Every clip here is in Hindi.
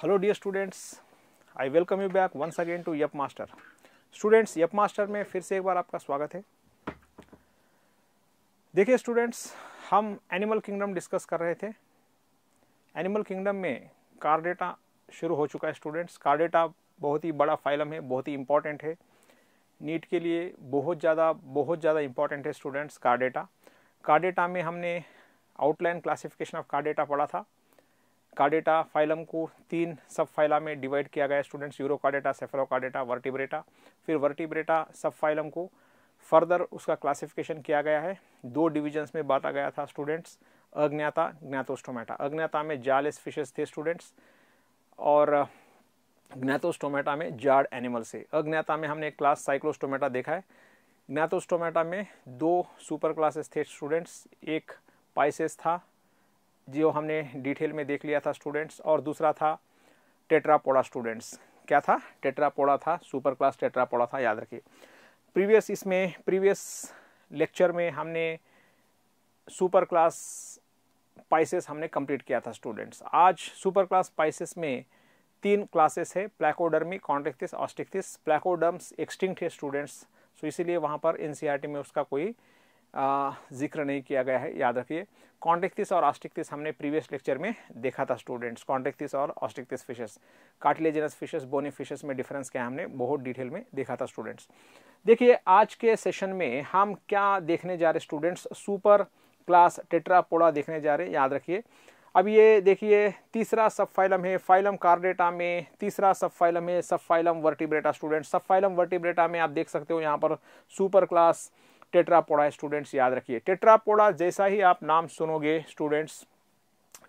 Hello dear students I welcome you back once again to Yup Master students Yup Master में फिर से एक बार आपका स्वागत है देखिए स्टूडेंट्स हम एनिमल किंगडम डिस्कस कर रहे थे एनिमल किंगडम में कार डेटा शुरू हो चुका है स्टूडेंट्स कार डेटा बहुत ही बड़ा फाइलम है बहुत ही इंपॉर्टेंट है नीट के लिए बहुत ज़्यादा बहुत ज़्यादा इंपॉर्टेंट है students Chordata Chordata में हमने outline classification of Chordata पढ़ा था कार्डेटा फाइलम को तीन सब फाइला में डिवाइड किया गया students Urochordata Cephalochordata Vertebrata फिर वर्टिब्रेटा सब फाइलम को फर्दर उसका क्लासिफिकेशन किया गया है दो डिविजन्स में बांटा गया था स्टूडेंट्स अज्ञाता ज्ञातोस्टोमेटा अज्ञाता में जालेस फिशेस थे स्टूडेंट्स और ज्ञातोस्टोमेटा में जार्ड एनिमल्स से अज्ञाता में हमने क्लास साइक्लोस्टोमेटा देखा है ज्ञातोस्टोमेटा में दो सुपर क्लासेस थे स्टूडेंट्स एक पाइसेस था जो हमने डिटेल में देख लिया था स्टूडेंट्स और दूसरा था टेट्रापोड़ा स्टूडेंट्स क्या था टेट्रापोड़ा था सुपर क्लास टेट्रापोड़ा था याद रखिए प्रीवियस इसमें प्रीवियस लेक्चर में हमने सुपर क्लास पाइसेस हमने कंप्लीट किया था स्टूडेंट्स आज सुपर क्लास पाइसेस में तीन क्लासेस है प्लैकोडर्मी कॉन्टेक्टिस ऑस्टिक्टिस प्लैकोडर्म्स एक्सटिंक्ट है स्टूडेंट्स सो इसीलिए वहाँ पर एन e में उसका कोई जिक्र नहीं किया गया है याद रखिए कॉन्टेक्टिस और ऑस्टिक्टिस हमने प्रीवियस लेक्चर में देखा था स्टूडेंट्स कॉन्टेक्टिस और Osteichthyes fishes cartilaginous fishes bony fishes में डिफरेंस क्या है हमने बहुत डिटेल में देखा था स्टूडेंट्स देखिए आज के सेशन में हम क्या देखने जा रहे स्टूडेंट्स सुपर क्लास टेट्रापोडा देखने जा रहे याद रखिए अब ये देखिए तीसरा सब फाइलम है फाइलम कार्डेटा में तीसरा सब फाइलम है sub phylum Vertebrata student sub phylum Vertebrata में आप देख सकते हो यहाँ पर सुपर क्लास टेट्रापोडा स्टूडेंट्स याद रखिए टेट्रापोडा जैसा ही आप नाम सुनोगे स्टूडेंट्स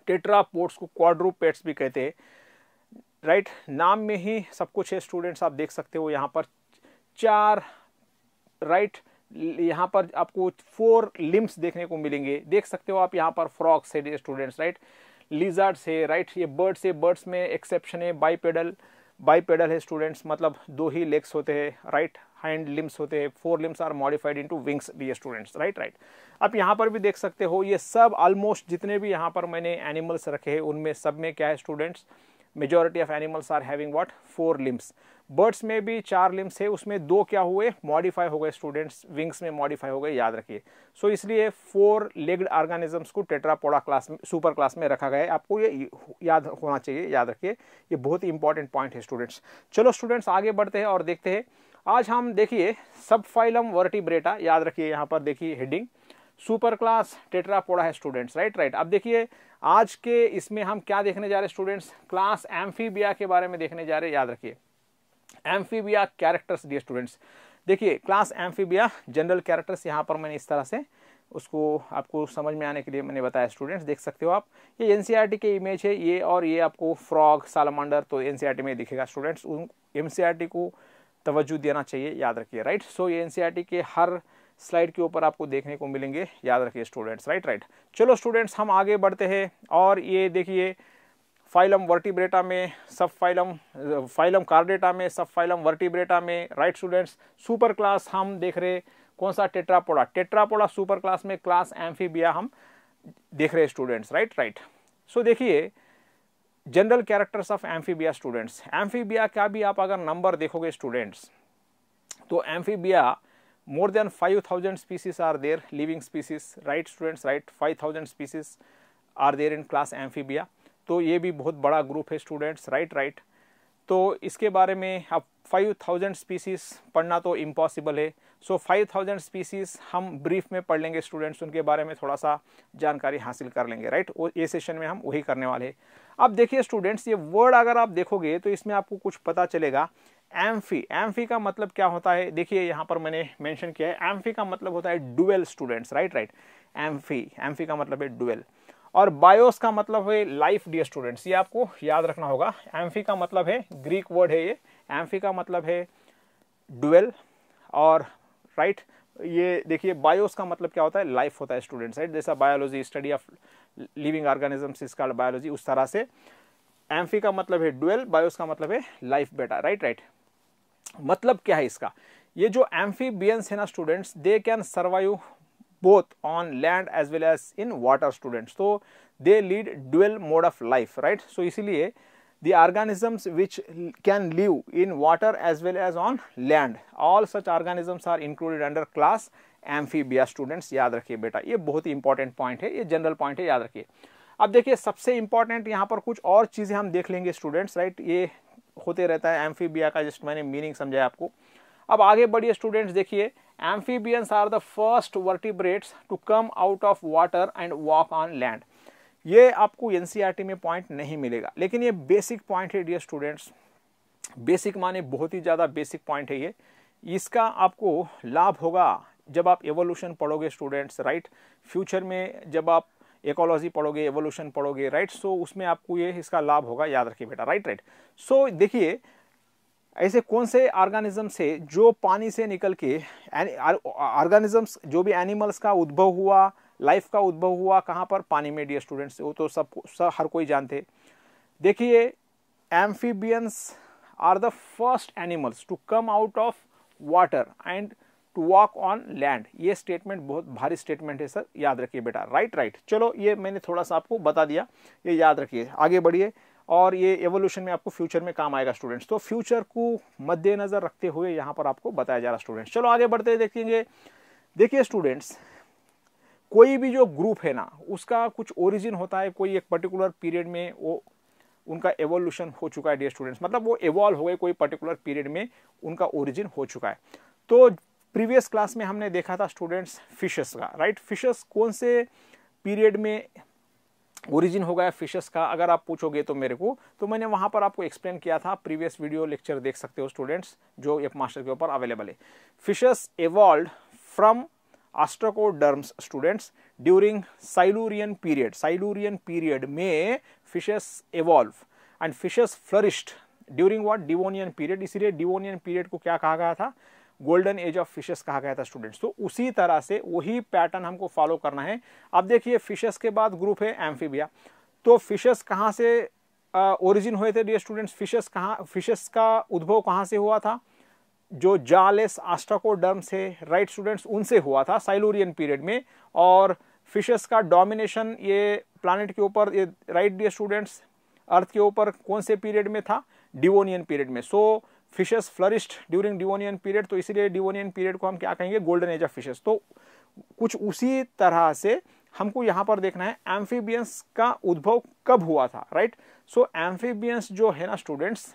टेट्रापोड्स को क्वाड्रोपेट्स भी कहते हैं राइट नाम में ही सब कुछ है स्टूडेंट्स आप देख सकते हो यहाँ पर चार राइट यहाँ पर आपको फोर लिम्स देखने को मिलेंगे देख सकते हो आप यहाँ पर फ्रॉक्स है स्टूडेंट्स राइट लिजार्ड्स है राइट ये बर्ड्स है बर्ड्स में एक्सेप्शन है बाईपेडल बाईपेडल है स्टूडेंट्स मतलब दो ही लेग्स होते हैं राइट हैंड लिम्स होते हैं four limbs are modified into wings D students right right आप यहाँ पर भी देख सकते हो ये सब ऑलमोस्ट जितने भी यहाँ पर मैंने एनिमल्स रखे हैं उनमें सब में क्या है students majority of animals are having what four limbs birds में भी चार लिम्स है उसमें दो क्या हुए मॉडिफाई हो गए स्टूडेंट्स विंग्स में मॉडिफाई हो गए याद रखिए सो so, इसलिए फोर लेग्ड ऑर्गेनिजम्स को टेट्रापोडा क्लास में सुपर क्लास में रखा गया है आपको ये याद होना चाहिए याद रखिए ये बहुत ही इंपॉर्टेंट पॉइंट है स्टूडेंट्स चलो स्टूडेंट्स आगे बढ़ते हैं और देखते हैं आज हम देखिए सब फाइलम वर्टिब्रेटा याद रखिए यहाँ पर देखिए heading super class Tetrapoda है स्टूडेंट्स राइट राइट अब देखिए आज के इसमें हम क्या देखने जा रहे हैं स्टूडेंट्स क्लास एम्फीबिया के बारे में देखने जा रहे हैं याद रखिए एम्फीबिया कैरेक्टर्स दिए स्टूडेंट्स देखिए क्लास एम्फीबिया जनरल कैरेक्टर्स यहाँ पर मैंने इस तरह से उसको आपको समझ में आने के लिए मैंने बताया स्टूडेंट्स देख सकते हो आप ये एन e के इमेज है ये और ये आपको फ्रॉग सालमांडर तो एन e में दिखेगा स्टूडेंट्स उन एन e को तवज्जो देना चाहिए याद रखिए राइट सो ये एन e के हर स्लाइड के ऊपर आपको देखने को मिलेंगे याद रखिए स्टूडेंट्स राइट राइट चलो स्टूडेंट्स हम आगे बढ़ते हैं और ये देखिए फाइलम वर्टिब्रेटा में सब फाइलम फाइलम कार्डेटा में सब फाइलम वर्टिब्रेटा में राइट स्टूडेंट्स सुपर क्लास हम देख रहे कौन सा टेट्रापोडा टेट्रापोडा सुपर क्लास में क्लास एम्फीबिया हम देख रहे स्टूडेंट्स राइट राइट सो देखिए general characters of Amphibia students Amphibia का भी आप अगर नंबर देखोगे स्टूडेंट्स तो Amphibia more than 5000 species are there living species right students right 5000 species are there in class Amphibia तो ये भी बहुत बड़ा ग्रुप है स्टूडेंट्स राइट राइट तो इसके बारे में अब 5000 स्पीसीज पढ़ना तो इम्पॉसिबल है सो so 5000 स्पीसीज हम ब्रीफ में पढ़ लेंगे स्टूडेंट्स उनके बारे में थोड़ा सा जानकारी हासिल कर लेंगे राइट ये सेशन में हम वही करने वाले हैं अब देखिए स्टूडेंट्स ये वर्ड अगर आप देखोगे तो इसमें आपको कुछ पता चलेगा एम्फी एम्फी का मतलब क्या होता है देखिए यहाँ पर मैंने मेंशन किया है एम्फी का मतलब होता है dual students right right amphi amphi का मतलब है डुएल और बायोस का मतलब है लाइफ डियर स्टूडेंट्स ये आपको याद रखना होगा एम्फी का मतलब है ग्रीक वर्ड है ये एम्फी का मतलब है डुएल और राइट right, ये देखिए बायोस का मतलब क्या होता है लाइफ होता है स्टूडेंट्स राइट जैसा biology study of living organisms is called biology उस तरह से एम्फी का मतलब है डुएल बायोस का मतलब है लाइफ बेटा राइट राइट मतलब क्या है इसका ये जो एम्फीबियंस है ना students they can survive both on land as well as in water students तो they lead dual mode of life right so इसीलिए the organisms which can live in water as well as on land all such organisms are included under class Amphibia students याद रखिए बेटा ये बहुत ही इंपॉर्टेंट पॉइंट है ये जनरल पॉइंट है याद रखिए अब देखिए सबसे इंपॉर्टेंट यहाँ पर कुछ और चीज़ें हम देख लेंगे स्टूडेंट्स राइट ये होते रहता है एम्फीबिया का जस्ट मैंने मीनिंग समझाया आपको अब आगे बढ़िए स्टूडेंट्स देखिए amphibians are the first vertebrates to come out of water and walk on land ये आपको एन e में पॉइंट नहीं मिलेगा लेकिन ये बेसिक पॉइंट है डियर स्टूडेंट्स बेसिक माने बहुत ही ज़्यादा बेसिक पॉइंट है ये इसका आपको लाभ होगा जब आप एवोल्यूशन पढ़ोगे स्टूडेंट्स राइट फ्यूचर में जब आप एकोलॉजी पढ़ोगे एवोल्यूशन पढ़ोगे राइट सो उसमें आपको ये इसका लाभ होगा याद रखिए बेटा राइट राइट सो देखिए ऐसे कौन से ऑर्गेनिज्म से जो पानी से निकल के ऑर्गेनिजम्स जो भी एनिमल्स का उद्भव हुआ लाइफ का उद्भव हुआ कहाँ पर पानी में डियर स्टूडेंट्स वो तो सब सब हर कोई जानते देखिए amphibians are the first animals to come out of water and to walk on land ये स्टेटमेंट बहुत भारी स्टेटमेंट है सर याद रखिए बेटा राइट राइट चलो ये मैंने थोड़ा सा आपको बता दिया ये याद रखिए आगे बढ़िए और ये एवोल्यूशन में आपको फ्यूचर में काम आएगा स्टूडेंट्स तो फ्यूचर को मद्देनज़र रखते हुए यहाँ पर आपको बताया जा रहा है स्टूडेंट्स चलो आगे बढ़ते देखेंगे देखिए स्टूडेंट्स कोई भी जो ग्रुप है ना उसका कुछ ओरिजिन होता है कोई एक पर्टिकुलर पीरियड में वो उनका एवोल्यूशन हो चुका है डियर स्टूडेंट्स मतलब वो एवॉल्व हो गए कोई पर्टिकुलर पीरियड में उनका ओरिजिन हो चुका है तो प्रीवियस क्लास में हमने देखा था स्टूडेंट्स फिशेस का राइट फिशेस कौन से पीरियड में ओरिजिन हो गया फिशेस का अगर आप पूछोगे तो मेरे को तो मैंने वहाँ पर आपको एक्सप्लेन किया था प्रीवियस वीडियो लेक्चर देख सकते हो स्टूडेंट्स जो एप मास्टर के ऊपर अवेलेबल है fishes evolve from ostracoderms students during Silurian period Silurian period में fishes evolve and fishes flourished during what Devonian period इसीलिए डिवोनियन पीरियड को क्या कहा गया था गोल्डन एज ऑफ फिशेस कहा गया था स्टूडेंट्स तो उसी तरह से वही पैटर्न हमको फॉलो करना है अब देखिए फिशेस के बाद ग्रुप है एम्फीबिया तो फिशेस कहाँ से ओरिजिन हुए थे डियर स्टूडेंट्स फिशेस कहाँ फिशेस का उद्भव कहाँ से हुआ था जो जालेस आस्टाकोडर्म्स है राइट स्टूडेंट्स उनसे हुआ था साइलोरियन पीरियड में और फिशेस का डोमिनेशन ये प्लानट के ऊपर ये राइट डियर स्टूडेंट्स अर्थ के ऊपर कौन से पीरियड में था डिवोनियन पीरियड में so so, fishes flourished during Devonian period तो इसीलिए डिवोनियन पीरियड को हम क्या कहेंगे गोल्डन एज ऑफ फिशेस तो कुछ उसी तरह से हमको यहाँ पर देखना है एम्फीबियंस का उद्भव कब हुआ था राइट सो एम्फीबियंस जो है ना students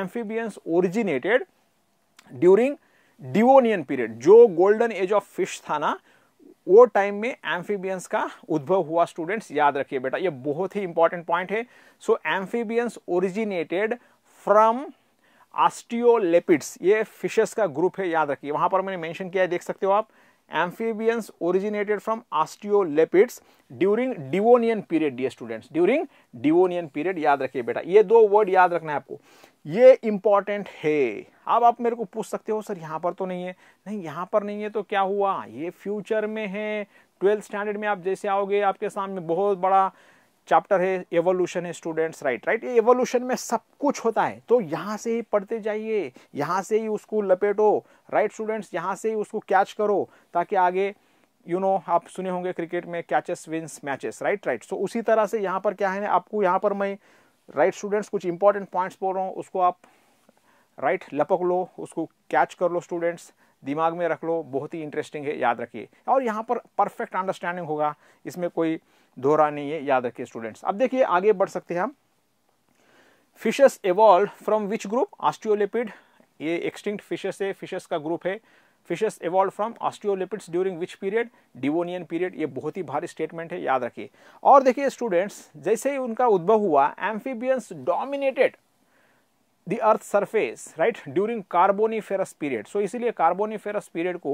amphibians originated during Devonian period जो गोल्डन एज ऑफ फिश था ना वो टाइम में एम्फीबियंस का उद्भव हुआ स्टूडेंट्स याद रखिए बेटा ये बहुत ही इंपॉर्टेंट पॉइंट है so amphibians originated from osteolepids ये फिशेस का ग्रुप है याद रखिए वहाँ पर मैंने मेंशन किया है देख सकते हो आप amphibians originated from osteolepids during Devonian period dear students during Devonian period याद रखिए बेटा ये दो वर्ड याद रखना है आपको ये इंपॉर्टेंट है अब आप मेरे को पूछ सकते हो सर यहाँ पर तो नहीं है नहीं यहाँ पर नहीं है तो क्या हुआ ये फ्यूचर में है ट्वेल्थ स्टैंडर्ड में आप जैसे आओगे आपके सामने बहुत बड़ा चैप्टर है एवोल्यूशन है स्टूडेंट्स राइट राइट ये एवोल्यूशन में सब कुछ होता है तो यहाँ से ही पढ़ते जाइए यहाँ से ही उसको लपेटो राइट स्टूडेंट्स यहाँ से ही उसको कैच करो ताकि आगे यू you नो know, आप सुने होंगे क्रिकेट में catches wins matches right right so उसी तरह से यहाँ पर क्या है ना आपको यहाँ पर मैं राइट स्टूडेंट्स कुछ इंपॉर्टेंट पॉइंट्स बोल रहा हूँ उसको आप राइट right, लपक लो उसको कैच कर लो स्टूडेंट्स दिमाग में रख लो बहुत ही इंटरेस्टिंग है याद रखिए और यहाँ पर परफेक्ट अंडरस्टैंडिंग होगा इसमें कोई दोहरानी है याद रखिए स्टूडेंट्स अब देखिए आगे बढ़ सकते हैं हम fishes evolve from which group osteolepid ये एक्सटिंक्ट फिशेस है फिशेस का ग्रुप है fishes evolve from osteolepids during which period Devonian period ये बहुत ही भारी स्टेटमेंट है याद रखिए और देखिए स्टूडेंट्स जैसे ही उनका उद्भव हुआ amphibians dominated the earth surface right during Carboniferous period so इसीलिए कार्बोनिफेरस पीरियड को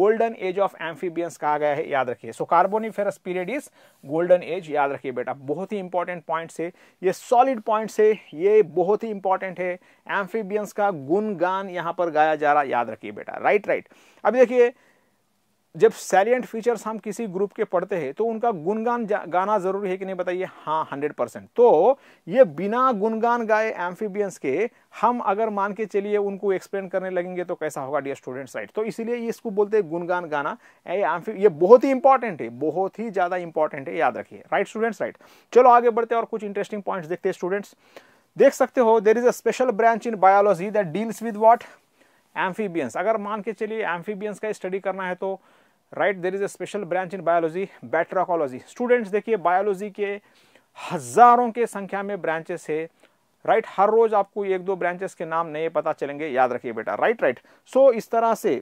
गोल्डन एज ऑफ एम्फीबियंस कहा गया है याद रखिए so Carboniferous period is golden age याद रखिए बेटा बहुत ही इंपॉर्टेंट पॉइंट है ये सॉलिड पॉइंट है ये बहुत ही इंपॉर्टेंट है एम्फीबियंस का गुणगान यहाँ पर गाया जा रहा याद रखिए बेटा राइट राइट अब देखिए जब सैलियंट फीचर्स हम किसी ग्रुप के पढ़ते हैं तो उनका गुणगान गाना जरूरी है कि नहीं बताइए हाँ हंड्रेड परसेंट तो ये बिना गुणगान गाए एम्फीबियंस के हम अगर मान के चलिए उनको एक्सप्लेन करने लगेंगे तो कैसा होगा डियर स्टूडेंट साइड तो इसीलिए इसको बोलते हैं गुणगान गाना ये ये बहुत ही इंपॉर्टेंट है बहुत ही ज़्यादा इंपॉर्टेंट है याद रखिए राइट स्टूडेंट्स राइट चलो आगे बढ़ते और कुछ इंटरेस्टिंग पॉइंट्स देखते हैं स्टूडेंट्स देख सकते हो there is a special branch in biology that deals with what amphibians अगर मान के चलिए एम्फीबियंस का स्टडी करना है तो right there is a special branch in biology batrachology students देखिए बायोलॉजी के हज़ारों के संख्या में ब्रांचेस है राइट right? हर रोज़ आपको एक दो ब्रांचेस के नाम नए पता चलेंगे याद रखिए बेटा राइट राइट सो इस तरह से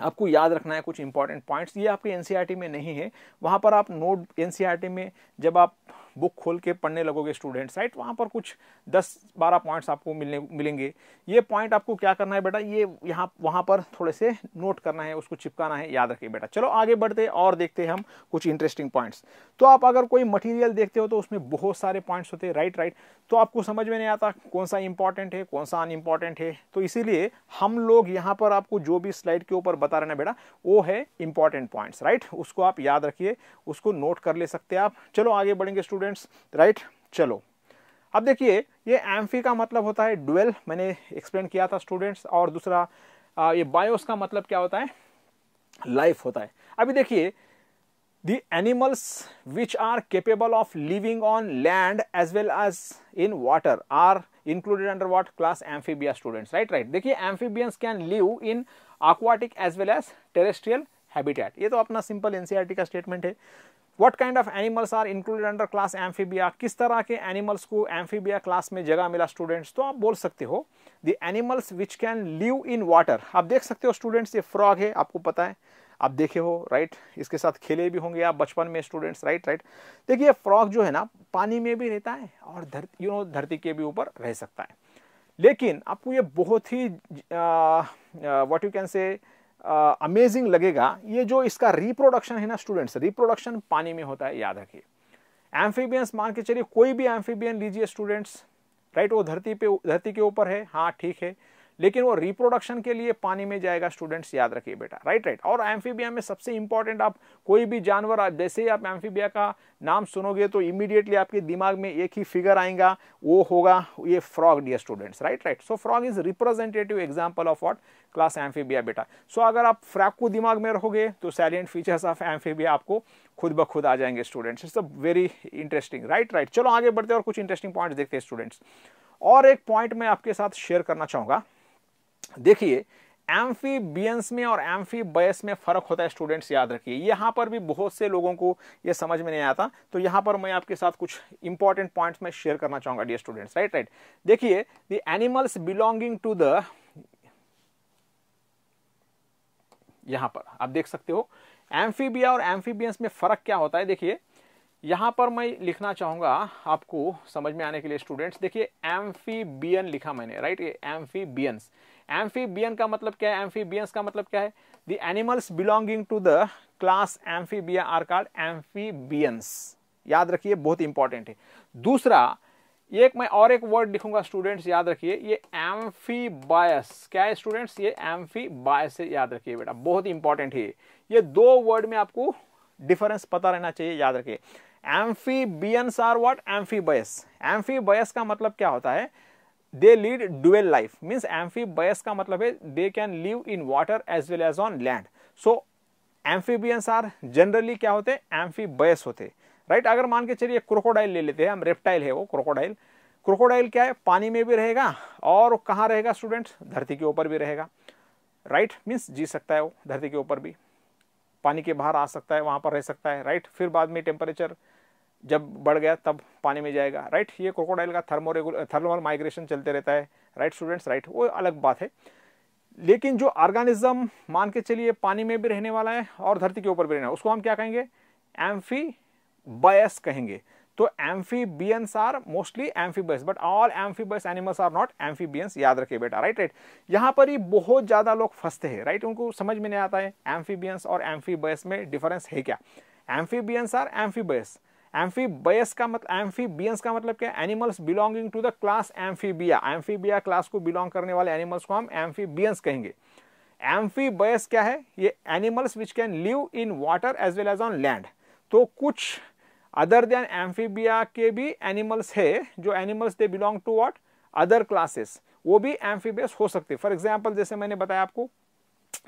आपको याद रखना है कुछ इंपॉर्टेंट पॉइंट्स ये आपके एनसीईआरटी e में नहीं है वहाँ पर आप नोट एनसीईआरटी e में जब आप बुक खोल के पढ़ने लगोगे स्टूडेंट साइट वहाँ पर कुछ दस बारह पॉइंट्स आपको मिलने मिलेंगे ये पॉइंट आपको क्या करना है बेटा ये यहाँ वहाँ पर थोड़े से नोट करना है उसको चिपकाना है याद रखिए बेटा चलो आगे बढ़ते और देखते हैं हम कुछ इंटरेस्टिंग पॉइंट्स तो आप अगर कोई मटीरियल देखते हो तो उसमें बहुत सारे पॉइंट्स होते हैं राइट राइट तो आपको समझ में नहीं आता कौन सा इंपॉर्टेंट है कौन सा अनइम्पॉर्टेंट है तो इसीलिए हम लोग यहाँ पर आपको जो भी स्लाइड के ऊपर बता रहे हैं बेटा वो है इंपॉर्टेंट पॉइंट्स राइट उसको आप याद रखिए उसको नोट कर ले सकते हैं आप चलो आगे बढ़ेंगे स्टूडेंट स्टूडेंट्स राइट चलो अब देखिए ये एम्फी का मतलब होता है डुएल मैंने एक्सप्लेन किया था स्टूडेंट्स और दूसरा ये बायोस का मतलब क्या होता है लाइफ होता है अभी देखिए the animals which are capable of living on land as well as in water are included under what class Amphibia students right right देखिए amphibians can live in aquatic as well as terrestrial habitat ये तो अपना सिंपल एनसीआर e का स्टेटमेंट है what kind of animals are included under class Amphibia किस तरह के एनिमल्स को एम्फीबिया क्लास में जगह मिला स्टूडेंट्स तो आप बोल सकते हो the animals which can live in water आप देख सकते हो स्टूडेंट्स ये फ्रॉग है आपको पता है आप देखे हो राइट इसके साथ खेले भी होंगे आप बचपन में स्टूडेंट्स राइट राइट देखिए फ्रॉग जो है ना पानी में भी रहता है और धरती यू नो धरती के भी ऊपर रह सकता है लेकिन आपको ये बहुत ही what you can say amazing लगेगा ये जो इसका रिप्रोडक्शन है ना स्टूडेंट्स रिप्रोडक्शन पानी में होता है याद रखिए एम्फीबियंस मान के चलिए कोई भी एम्फीबियन लीजिए स्टूडेंट्स राइट वो धरती पे धरती के ऊपर है हाँ ठीक है लेकिन वो रिप्रोडक्शन के लिए पानी में जाएगा स्टूडेंट्स याद रखिए बेटा राइट राइट और एम्फीबिया में सबसे इंपॉर्टेंट आप कोई भी जानवर आप जैसे ही आप एम्फीबिया का नाम सुनोगे तो इमीडिएटली आपके दिमाग में एक ही फिगर आएगा वो होगा ये frog dear students right right so frog is representative example of what class Amphibia बेटा सो अगर आप फ्रैक को दिमाग में रहोगे तो सैलियंट फीचर्स ऑफ एम्फीबिया आपको खुद ब खुद आ जाएंगे students it's a very interesting right right चलो आगे बढ़ते हैं और कुछ इंटरेस्टिंग पॉइंट्स देखते हैं स्टूडेंट्स और एक पॉइंट मैं आपके साथ शेयर करना चाहूँगा देखिए एम्फीबियंस में और एम्फीबयस में फ़र्क होता है स्टूडेंट्स याद रखिए यहाँ पर भी बहुत से लोगों को ये समझ में नहीं आता तो यहाँ पर मैं आपके साथ कुछ इंपॉर्टेंट पॉइंट्स में शेयर करना चाहूंगा डी स्टूडेंट्स राइट राइट देखिए the animals belonging to the यहाँ पर आप देख सकते हो एम्फीबिया और एम्फीबियंस में फ़र्क क्या होता है देखिए यहाँ पर मैं लिखना चाहूंगा आपको समझ में आने के लिए स्टूडेंट्स देखिए एम्फीबियन लिखा मैंने राइट ये एम्फीबियंस एम्फीबियन का मतलब क्या है एम्फीबियंस का मतलब क्या है the animals belonging to the class Amphibia are called amphibians याद रखिए बहुत इंपॉर्टेंट है दूसरा एक मैं और एक वर्ड लिखूंगा स्टूडेंट्स याद रखिए ये एम्फीबायस क्या है स्टूडेंट्स ये एम्फीबायस है याद रखिए बेटा बहुत इंपॉर्टेंट है ये दो वर्ड में आपको डिफरेंस पता रहना चाहिए याद रखिए amphibians are what amphibious amphibious का मतलब क्या होता है they lead dual life means amphibious का मतलब है they can live in water as well as on land so amphibians are generally क्या होते हैं बयस होते हैं राइट right? अगर मान के चलिए क्रोकोडाइल ले लेते हैं हम रेप्टाइल है वो क्रोकोडाइल क्रोकोडाइल क्या है पानी में भी रहेगा और कहाँ रहेगा स्टूडेंट्स धरती के ऊपर भी रहेगा राइट right? मीन्स जी सकता है वो धरती के ऊपर भी पानी के बाहर आ सकता है वहाँ पर रह सकता है राइट right? फिर बाद में टेम्परेचर जब बढ़ गया तब पानी में जाएगा राइट ये क्रोकोडाइल का थर्मोरेगुल थर्मल माइग्रेशन चलते रहता है राइट स्टूडेंट्स राइट वो अलग बात है लेकिन जो ऑर्गेनिज्म मान के चलिए पानी में भी रहने वाला है और धरती के ऊपर भी रहना है उसको हम क्या कहेंगे एम्फी बायस कहेंगे तो amphibians are mostly amphibious but all amphibious animals are not amphibians याद रखिए बेटा राइट राइट यहाँ पर ही बहुत ज़्यादा लोग फंसते हैं राइट उनको समझ में नहीं आता है एम्फीबियंस और एम्फीबियस में डिफरेंस है क्या एम्फीबियंस आर एम्फीबियस एम्फीबियस का मतलब एम्फीबियंस का मतलब क्या animals belonging to the class Amphibia Amphibia class को बिलोंग करने वाले एनिमल्स को हम एम्फीबियंस कहेंगे एम्फीबियस क्या है ये animals which can live in water as well as on land तो कुछ अदर देन एम्फीबिया के भी एनिमल्स है जो animals they belong to what other classes वो भी एम्फीबियस हो सकते फॉर एग्जाम्पल जैसे मैंने बताया आपको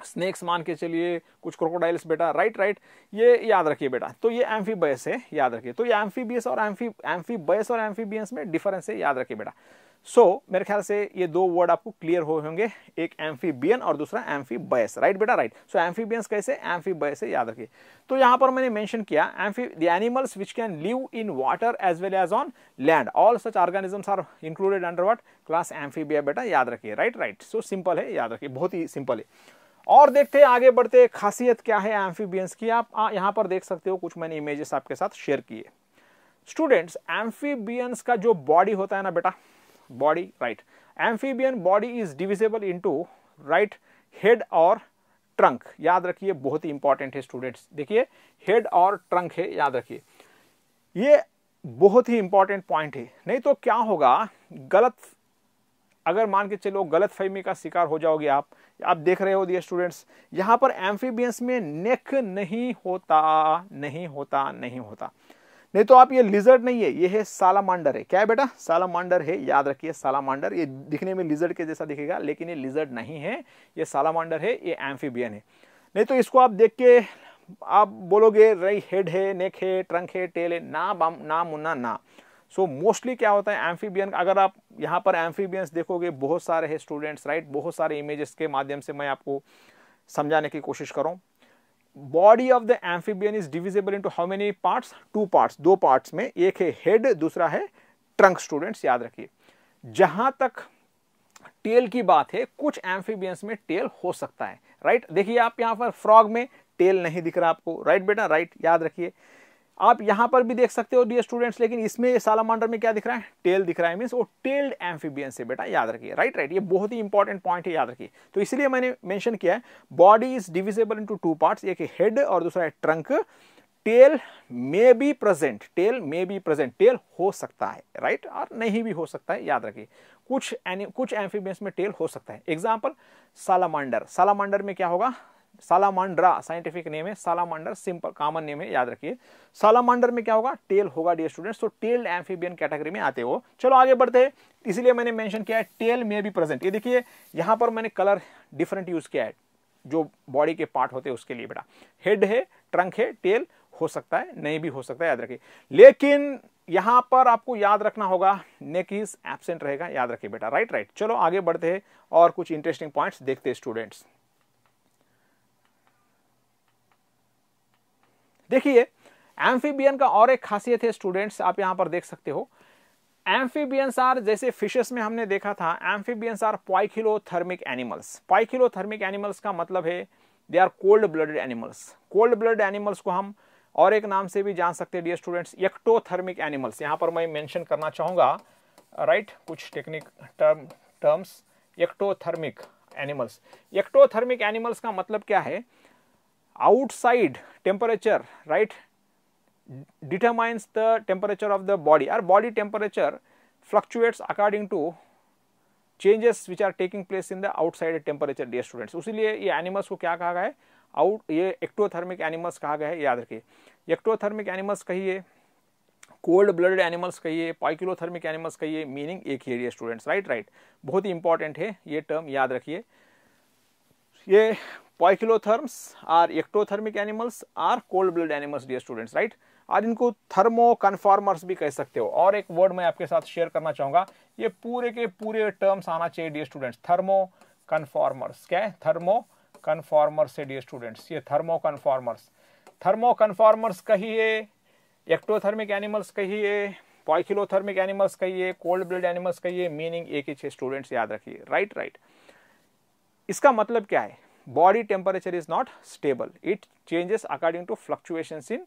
स्नेक्स मान के चलिए कुछ क्रोकोडाइल्स बेटा राइट राइट ये याद रखिए बेटा तो ये एम्फीबयस है याद रखिए तो ये एम्फीबियस और एम्फी एम्फीबयस और एम्फीबियंस में डिफरेंस है याद रखिए बेटा सो so, मेरे ख्याल से ये दो वर्ड आपको क्लियर हो होंगे एक एम्फीबियन और दूसरा एम्फीबयस राइट बेटा राइट सो एम्फीबियंस कैसे बयस है याद रखिए तो यहाँ पर मैंने मेंशन किया amphi the animals which can live in water as well as on land all such organisms are included under what class Amphibia बेटा याद रखिए राइट राइट सो सिंपल है याद रखिए बहुत ही सिंपल है और देखते हैं आगे बढ़ते खासियत क्या है एम्फीबियंस की आप आ, यहाँ पर देख सकते हो कुछ मैंने इमेजेस आपके साथ शेयर किए स्टूडेंट्स एम्फीबियंस का जो बॉडी होता है ना बेटा body right amphibian body is divisible into right head और ट्रंक याद रखिए बहुत ही इंपॉर्टेंट है स्टूडेंट्स देखिए हेड और ट्रंक है याद रखिए ये बहुत ही इंपॉर्टेंट पॉइंट है नहीं तो क्या होगा गलत अगर मान के चलो गलत फहमी का शिकार हो जाओगे आप आप देख रहे हो दिए स्टूडेंट्स यहाँ पर एम्फीबियंस में नेक नहीं होता नहीं होता नहीं होता नहीं तो आप ये लिजर्ड नहीं है ये है सालामांडर है क्या है बेटा सालामांडर है याद रखिए सालामांडर ये दिखने में लिजर्ड के जैसा दिखेगा लेकिन ये लिजर्ड नहीं है ये सालामांडर है ये एम्फीबियन है नहीं तो इसको आप देख के आप बोलोगे रही हेड है नेक है ट्रंक है टेल है ना बाम ना मुन्ना ना सो so, मोस्टली क्या होता है एम्फीबियन अगर आप यहाँ पर एम्फीबियंस देखोगे बहुत सारे हैं स्टूडेंट्स राइट बहुत सारे इमेजेस के माध्यम से मैं आपको समझाने की कोशिश करूँ body of the amphibian is divisible to how many parts two parts दो पार्ट्स में एक है हेड दूसरा है ट्रंक स्टूडेंट्स याद रखिए जहाँ तक टेल की बात है कुछ एम्फीबियंस में टेल हो सकता है राइट देखिए आप यहाँ पर फ्रॉग में टेल नहीं दिख रहा आपको राइट बेटा राइट याद रखिए आप यहां पर भी देख सकते हो डियर स्टूडेंट्स लेकिन इसमें सालामांडर में क्या दिख रहा है टेल दिख रहा है मीन्स वो टेल्ड एम्फीबियन से बेटा याद रखिए राइट राइट ये बहुत ही इंपॉर्टेंट पॉइंट है याद रखिए तो इसलिए मैंने मेंशन किया है body is divisible into two parts एक हेड और दूसरा है trunk tail may be present tail may be present tail हो सकता है राइट right? और नहीं भी हो सकता है याद रखिए कुछ कुछ एम्फीबियंस में टेल हो सकता है एग्जाम्पल सालामांडर सालामांडर में क्या होगा सालामांड्रा साइंटिफिक नेम है सालामांडर सिंपल कॉमन नेम है याद रखिए सालामांडर में क्या होगा टेल होगा डियर स्टूडेंट्स तो टेल एम्फीबियन कैटेगरी में आते हो चलो आगे बढ़ते हैं इसलिए मैंने मेंशन किया है टेल में भी प्रेजेंट ये देखिए यहाँ पर मैंने कलर डिफरेंट यूज किया है जो बॉडी के पार्ट होते हैं उसके लिए बेटा हेड है ट्रंक है टेल हो सकता है नहीं भी हो सकता है याद रखिए लेकिन यहाँ पर आपको याद रखना होगा नेक इज एबसेंट रहेगा याद रखिए बेटा राइट राइट चलो आगे बढ़ते हैं और कुछ इंटरेस्टिंग पॉइंट्स देखते हैं स्टूडेंट्स देखिए एम्फीबियन का और एक खासियत है स्टूडेंट्स आप यहाँ पर देख सकते हो एम्फीबियंस आर जैसे फिशेस में हमने देखा था amphibians are poikilothermic animals poikilothermic animals का मतलब है they are cold blooded animals cold blood animals को हम और एक नाम से भी जान सकते हैं डियर स्टूडेंट्स एक्टोथर्मिक एनिमल्स यहाँ पर मैं मेंशन करना चाहूँगा राइट कुछ technic term terms ectothermic animals ectothermic animals का मतलब क्या है outside temperature right determines the temperature of the body our body temperature fluctuates according to changes which are taking place in the outside temperature dear students उसीलिए ये एनिमल्स को क्या कहा गया है आउट ये एक्टोथर्मिक एनिमल्स कहा गया है याद रखिए एक्टोथर्मिक एनिमल्स कहिए कोल्ड ब्लडेड एनिमल्स कहिए पाइक्यूलोथर्मिक एनिमल्स कहिए मीनिंग एक ही है डियर स्टूडेंट्स राइट राइट बहुत ही इंपॉर्टेंट है ये टर्म याद रखिए ये poikilotherms are ectothermic animals are cold blood animals dear students right आज इनको थर्मो कन्फॉर्मर्स भी कह सकते हो और एक वर्ड मैं आपके साथ शेयर करना चाहूँगा ये पूरे के पूरे टर्म्स आना चाहिए डियर स्टूडेंट्स थर्मो कन्फॉर्मर्स क्या है थर्मो कन्फॉर्मर्स है डियर स्टूडेंट्स ये थर्मो कन्फॉर्मर्स थर्मो कन्फॉर्मर्स कहिए एक्टोथर्मिक एनिमल्स कहिए पॉइकिलोथर्मिक एनिमल्स कहिए कोल्ड ब्लड एनिमल्स कहिए मीनिंग एक ही छः स्टूडेंट्स याद रखिए राइट राइट इसका मतलब क्या है body temperature is not stable it changes according to fluctuation in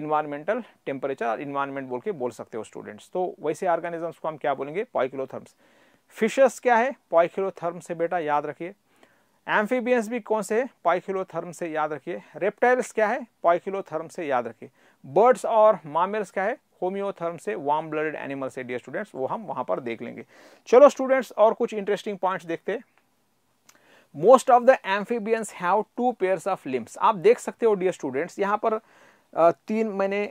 environmental temperature और इन्वायरमेंट बोल के बोल सकते हो स्टूडेंट्स तो वैसे ऑर्गेनिजम्स को हम क्या बोलेंगे पॉइकिलोथर्म्स फिशर्स क्या है पॉइकिलोथर्म से बेटा याद रखिए एम्फीबियंस भी कौन से है पॉइकिलोथर्म से याद रखिए रेप्टाइल्स क्या है पॉइकिलोथर्म से याद रखिए बर्ड्स और मामेल्स क्या है होम्योथर्म से वार्म ब्लडेड एनिमल्स है डियर स्टूडेंट्स वो हम वहाँ पर देख लेंगे चलो स्टूडेंट्स और कुछ इंटरेस्टिंग पॉइंट्स देखते हैं most of the amphibians have two pairs of limbs आप देख सकते हो डियर स्टूडेंट्स यहाँ पर तीन मैंने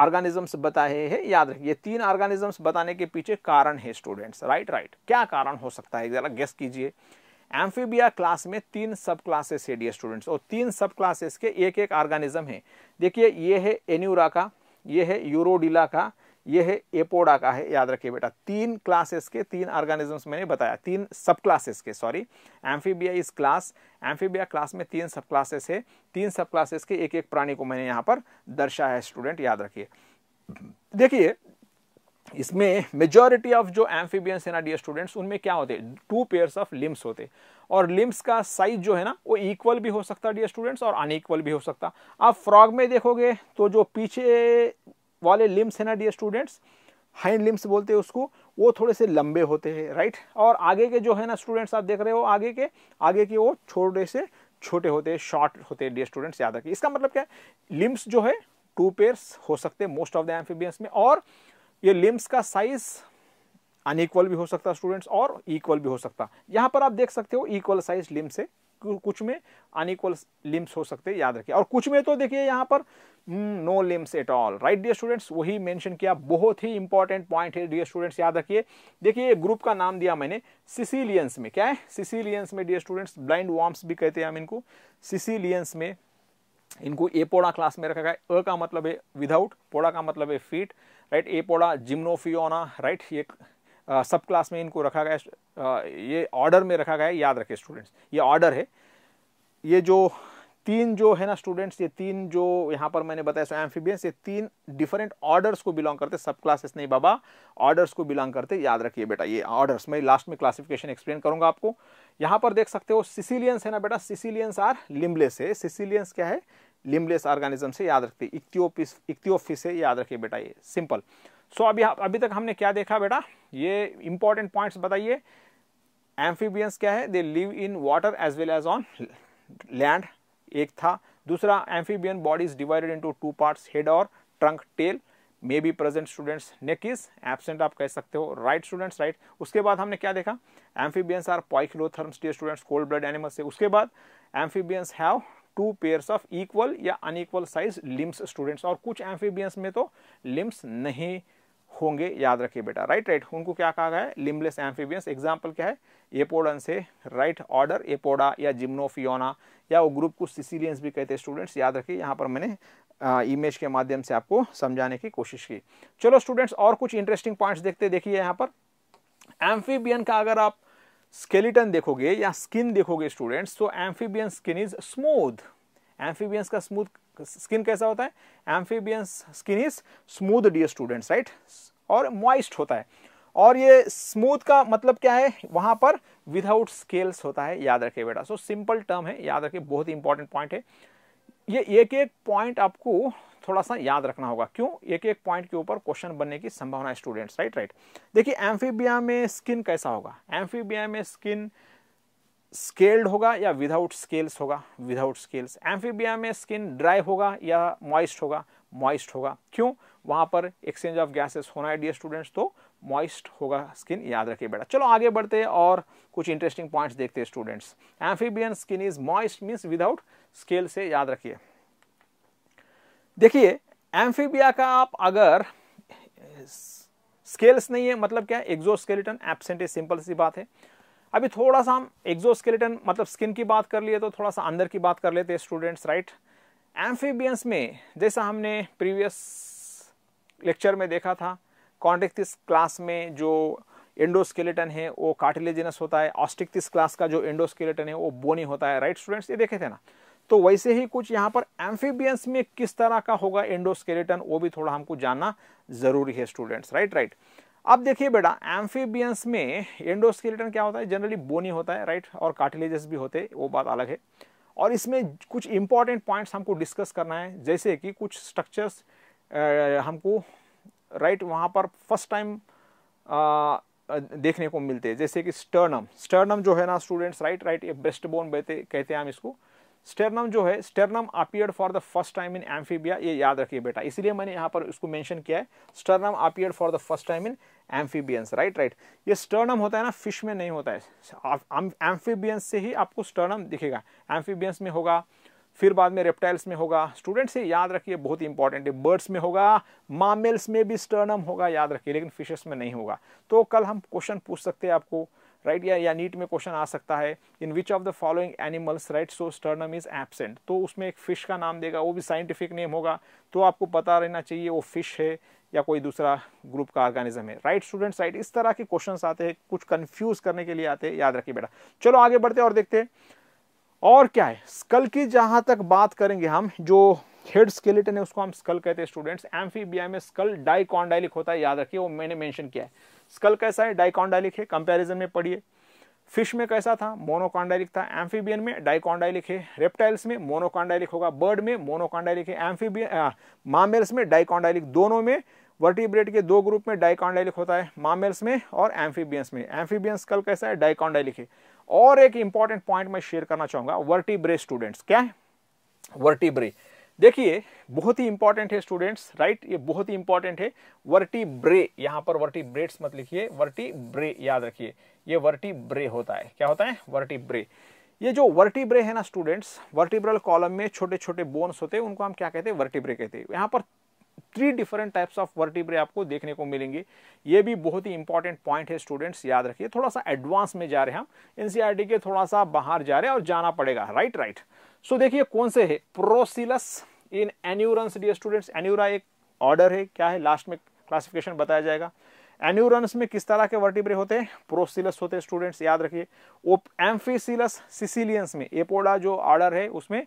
ऑर्गेनिजम्स बताए हैं याद रखिए तीन ऑर्गेनिजम्स बताने के पीछे कारण है स्टूडेंट्स राइट राइट क्या कारण हो सकता है जरा गेस कीजिए एम्फीबिया क्लास में तीन सब क्लासेस है डियर स्टूडेंट्स और तीन सब क्लासेस के एक एक ऑर्गेनिज्म है देखिए ये है एन्यूरा का ये है यूरोडिला का ये है एपोडा का है याद रखिए बेटा तीन क्लासेस के तीन ऑर्गेनिजम्स मैंने बताया तीन सब क्लासेस के सॉरी एम्फीबिया इस क्लास एम्फीबिया क्लास में तीन सब क्लासेस है तीन सब क्लासेस के एक एक प्राणी को मैंने यहाँ पर दर्शाया है स्टूडेंट याद रखिए देखिए इसमें मेजॉरिटी ऑफ जो एम्फीबियंस है ना डियर स्टूडेंट्स उनमें क्या होते हैं टू पेयर्स ऑफ लिम्स होते और लिम्स का साइज जो है ना वो इक्वल भी हो सकता है डियर स्टूडेंट्स और अनइक्वल भी हो सकता आप फ्रॉग में देखोगे तो जो पीछे वाले लिम्स है ना डियर स्टूडेंट्स हाइंड लिम्स बोलते हैं उसको वो थोड़े से लंबे होते हैं राइट और आगे के जो है ना स्टूडेंट्स आप देख रहे हो आगे के आगे के वो छोटे से छोटे होते हैं शॉर्ट होते हैं डियर स्टूडेंट्स याद रखिए इसका मतलब क्या है लिम्स जो है टू पेयर्स हो सकते हैं मोस्ट ऑफ द एम्फीबियंस में और ये लिम्स का साइज अनइक्वल भी हो सकता है स्टूडेंट्स और इक्वल भी हो सकता यहाँ पर आप देख सकते हो इक्वल साइज लिम्स है कुछ में अनइक्वल लिम्स हो सकते हैं याद रखिए और कुछ में तो देखिए यहाँ पर no limbs at all right dear students वही मेंशन किया बहुत ही इंपॉर्टेंट पॉइंट है डियर स्टूडेंट्स याद रखिए देखिए ग्रुप का नाम दिया मैंने सिसिलियंस में क्या है सिसिलियंस में डियर स्टूडेंट्स ब्लाइंड वॉर्म्स भी कहते हैं हम इनको सिसिलियंस में इनको एपोड़ा क्लास में रखा गया अ का मतलब है विदाउट पोड़ा का मतलब है feet right Apoda Gymnophiona right ये सब क्लास में इनको रखा गया ये ऑर्डर में रखा गया है याद रखे स्टूडेंट्स ये ऑर्डर है ये जो तीन जो है ना स्टूडेंट्स ये तीन जो यहाँ पर मैंने बताया सो एम्फीबियंस ये तीन डिफरेंट ऑर्डर्स को बिलोंग करते सब क्लासेस नहीं बाबा ऑर्डर्स को बिलोंग करते याद रखिए बेटा ये ऑर्डर्स मैं लास्ट में क्लासिफिकेशन एक्सप्लेन करूंगा आपको यहाँ पर देख सकते हो सिसिलियंस है ना बेटा सिसिलियंस आर लिम्बलेस है सिसिलियंस क्या है लिम्बलेस ऑर्गेनिज्म से याद रखते इक्तियोपिस इक्तियोफिस है याद रखिए बेटा ये सिंपल सो अभी अभी तक हमने क्या देखा बेटा ये इंपॉर्टेंट पॉइंट्स बताइए एम्फीबियंस क्या है they live in water as well as on land एक था दूसरा amphibian bodies divided into two parts head और trunk tail may be present students neck is absent आप कह सकते हो राइट स्टूडेंट्स राइट उसके बाद हमने क्या देखा amphibians are poikilotherms dear students cold blood animals से उसके बाद amphibians have two pairs of equal या अनइक्वल साइज लिम्स स्टूडेंट्स और कुछ एम्फीबियंस में तो लिम्स नहीं होंगे याद रखिए बेटा राइट राइट उनको क्या कहा गया है लिमलेस एम्फीबियंस एग्जाम्पल क्या है एपोडन से राइट ऑर्डर एपोडा या जिम्नोफियोना या वो ग्रुप को सिसिलियंस भी कहते हैं स्टूडेंट्स याद रखिए यहाँ पर मैंने इमेज के माध्यम से आपको समझाने की कोशिश की चलो स्टूडेंट्स और कुछ इंटरेस्टिंग पॉइंट्स देखते देखिए यहाँ पर एम्फीबियन का अगर आप स्केलेटन देखोगे या स्किन देखोगे स्टूडेंट्स तो amphibian skin is smooth amphibians का स्मूथ स्किन कैसा होता है amphibian skin is smooth dear students right और मॉइस्ट होता है और ये स्मूथ का मतलब क्या है वहां पर विदाउट स्केल्स होता है याद रखिए बेटा सो सिंपल टर्म है याद रखिए बहुत ही इंपॉर्टेंट पॉइंट है ये एक एक पॉइंट आपको थोड़ा सा याद रखना होगा क्यों एक एक पॉइंट के ऊपर क्वेश्चन बनने की संभावना है स्टूडेंट्स राइट राइट देखिए एम्फीबिया में स्किन कैसा होगा एम्फीबिया में स्किन स्केल्ड होगा या विदाउट स्केल्स होगा विदाउट स्केल्स एम्फीबिया में स्किन ड्राई होगा या मॉइस्ट होगा मॉइस्ट होगा क्यों वहां पर एक्सचेंज ऑफ गैसेस होना है डियर स्टूडेंट्स तो मॉइस्ट होगा स्किन याद रखिए बेटा चलो आगे बढ़ते हैं और कुछ इंटरेस्टिंग पॉइंट्स देखते हैं students amphibian skin is moist means without scale से याद रखिए देखिए एम्फीबिया का आप अगर स्केल्स नहीं है मतलब क्या एग्जोस्केलेटन एब्सेंट है सिंपल सी बात है अभी थोड़ा सा हम एग्जोस्केलेटन मतलब स्किन की बात कर लिए तो थोड़ा सा अंदर की बात कर लेते हैं स्टूडेंट्स राइट एम्फीबियंस में जैसा हमने प्रीवियस लेक्चर में देखा था कॉन्टेक्टिस क्लास में जो एंडोस्केलेटन है वो कार्टिलेजिनस होता है ऑस्टिक्टिस क्लास का जो एंडोस्केलेटन है वो बोनी होता है राइट स्टूडेंट्स ये देखे थे ना तो वैसे ही कुछ यहाँ पर एम्फीबियंस में किस तरह का होगा एंडोस्केलेटन वो भी थोड़ा हमको जानना जरूरी है स्टूडेंट्स राइट राइट अब देखिए बेटा एम्फीबियंस में एंडोस्केलेटन क्या होता है जनरली बोनी होता है राइट और कार्टिलेजेस भी होते हैं वो बात अलग है और इसमें कुछ इंपॉर्टेंट पॉइंट्स हमको डिस्कस करना है जैसे कि कुछ स्ट्रक्चर्स हमको राइट वहाँ पर फर्स्ट टाइम देखने को मिलते हैं जैसे कि स्टर्नम स्टर्नम जो है ना स्टूडेंट्स राइट राइट ये ब्रेस्ट बोन बहते कहते हैं हम इसको स्टेरनम जो है sternum appear for the first time in amphibia ये याद रखिए बेटा इसलिए मैंने यहाँ पर उसको मेंशन किया है sternum appear for the first time in amphibians right right ये स्टर्नम होता है ना फिश में नहीं होता है एम्फीबियंस से ही आपको स्टर्नम दिखेगा एम्फीबियंस में होगा फिर बाद में रेप्टाइल्स में होगा स्टूडेंट्स ये याद रखिए बहुत ही इंपॉर्टेंट है बर्ड्स में होगा मामेल्स में भी स्टर्नम होगा याद रखिए लेकिन फिशेस में नहीं होगा तो कल हम क्वेश्चन पूछ सकते हैं आपको राइट या या नीट में क्वेश्चन आ सकता है in which of the following animals right so sternum is absent तो उसमें एक फिश का नाम देगा वो भी साइंटिफिक नेम होगा तो आपको पता रहना चाहिए वो फिश है या कोई दूसरा ग्रुप का ऑर्गेनिज्म है राइट स्टूडेंट साइड इस तरह के क्वेश्चन आते हैं कुछ कन्फ्यूज करने के लिए आते हैं याद रखिए बेटा चलो आगे बढ़ते और देखते और क्या है स्कल की जहाँ तक बात करेंगे हम जो हेड स्केलेटन है उसको हम स्कल कहते हैं स्टूडेंट्स एम्फीबिया में स्कल डाइकॉन्डाइलिक होता है याद रखिए वो मैंने मेंशन किया है स्कल कैसा है डाइकॉन्डाइलिक है कंपैरिजन में पढ़िए फिश में कैसा था मोनोकॉन्डाइलिक था एम्फीबियन में डाइकॉन्डाइलिक है रेप्टाइल्स में मोनोकॉन्डाइलिक होगा बर्ड में मोनोकॉन्डाइलिक है एम्फीबियन मामेल्स में डाइकॉन्डाइलिक दोनों में वर्टिब्रेट के दो ग्रुप में डाइकॉन्डाइलिक होता है मामेल्स में और एम्फीबियंस में एम्फीबियंस कल कैसा है डाइकॉन्डाइलिक है और एक इंपॉर्टेंट पॉइंट मैं शेयर करना चाहूंगा वर्टिब्रे स्टूडेंट्स क्या है वर्टिब्रे देखिए बहुत ही इंपॉर्टेंट है स्टूडेंट्स राइट ये बहुत ही इंपॉर्टेंट है वर्टी ब्रे यहाँ पर वर्टी ब्रेड्स मत लिखिए वर्टी ब्रे याद रखिए ये वर्टी ब्रे होता है क्या होता है वर्टी ब्रे ये जो वर्टिब्रे है ना स्टूडेंट्स वर्टिब्रल कॉलम में छोटे छोटे बोन्स होते हैं उनको हम क्या कहते हैं वर्टिब्रे कहते हैं यहाँ पर three different types of vertebrae आपको देखने को मिलेंगे ये भी बहुत ही इंपॉर्टेंट पॉइंट है स्टूडेंट्स याद रखिए थोड़ा सा एडवांस में जा रहे हैं हम एनसीईआरटी के थोड़ा सा बाहर जा रहे हैं और जाना पड़ेगा राइट राइट सो देखिए कौन से है procoelous in anurans dear students anura एक ऑर्डर है क्या है लास्ट में क्लासिफिकेशन बताया जाएगा एन्यूरेंस में किस तरह के वर्टिब्रे होते हैं प्रोसिलस होते हैं स्टूडेंट्स याद रखिए एम्फीसिलस सिसिलियंस में एपोडा जो ऑर्डर है उसमें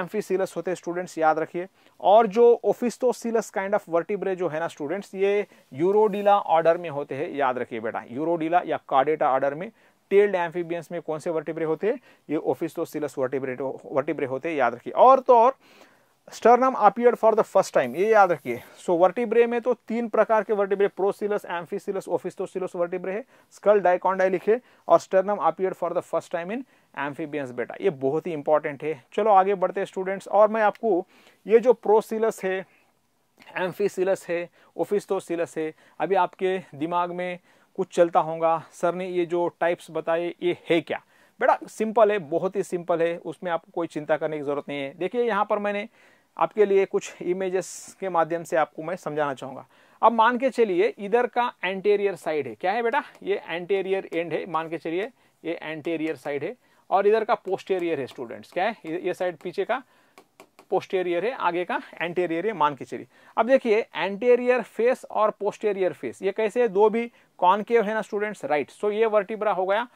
एम्फीसीलस होते हैं स्टूडेंट्स याद रखिए और जो ओफिस्टोसीलस काइंड ऑफ वर्टिब्रे जो है ना स्टूडेंट्स ये यूरोडीला ऑर्डर में होते हैं याद रखिए बेटा यूरोडीला या कार्डेटा ऑर्डर में टेल्ड एम्फीबियंस में कौन से वर्टिब्रे होते हैं ये ओफिस्टोसीलस वर्टिब्रे वर्टिब्रे होते हैं याद रखिए और तो और sternum appeared for the first time ये याद रखिए सो वर्टिब्रे में तो तीन प्रकार के vertebrae procoelous amphicoelous opisthocoelous vertebrae है स्कल डाइकॉन्डाई लिखे और sternum appeared for the first time in amphibians बेटा ये बहुत ही इंपॉर्टेंट है चलो आगे बढ़ते स्टूडेंट्स और मैं आपको ये जो प्रोसीलस है एम्फीसीलस है ओफिस्तोसीलस है अभी आपके दिमाग में कुछ चलता होगा सर ने ये जो टाइप्स बताए ये है क्या बेटा सिंपल है बहुत ही सिंपल है उसमें आपको कोई चिंता करने की ज़रूरत नहीं है देखिए यहाँ पर मैंने आपके लिए कुछ इमेजेस के माध्यम से आपको मैं समझाना चाहूँगा अब मान के चलिए इधर का एंटेरियर साइड है क्या है बेटा ये एंटेरियर एंड है मान के चलिए ये एंटेरियर साइड है और इधर का पोस्टेरियर है स्टूडेंट्स क्या है ये साइड पीछे का पोस्टेरियर है आगे का एंटेरियर है मान के चलिए अब देखिए एंटेरियर फेस और पोस्टेरियर फेस ये कैसे है दो भी कॉनकेव है ना स्टूडेंट्स राइट सो ये वर्टिब्रा हो गया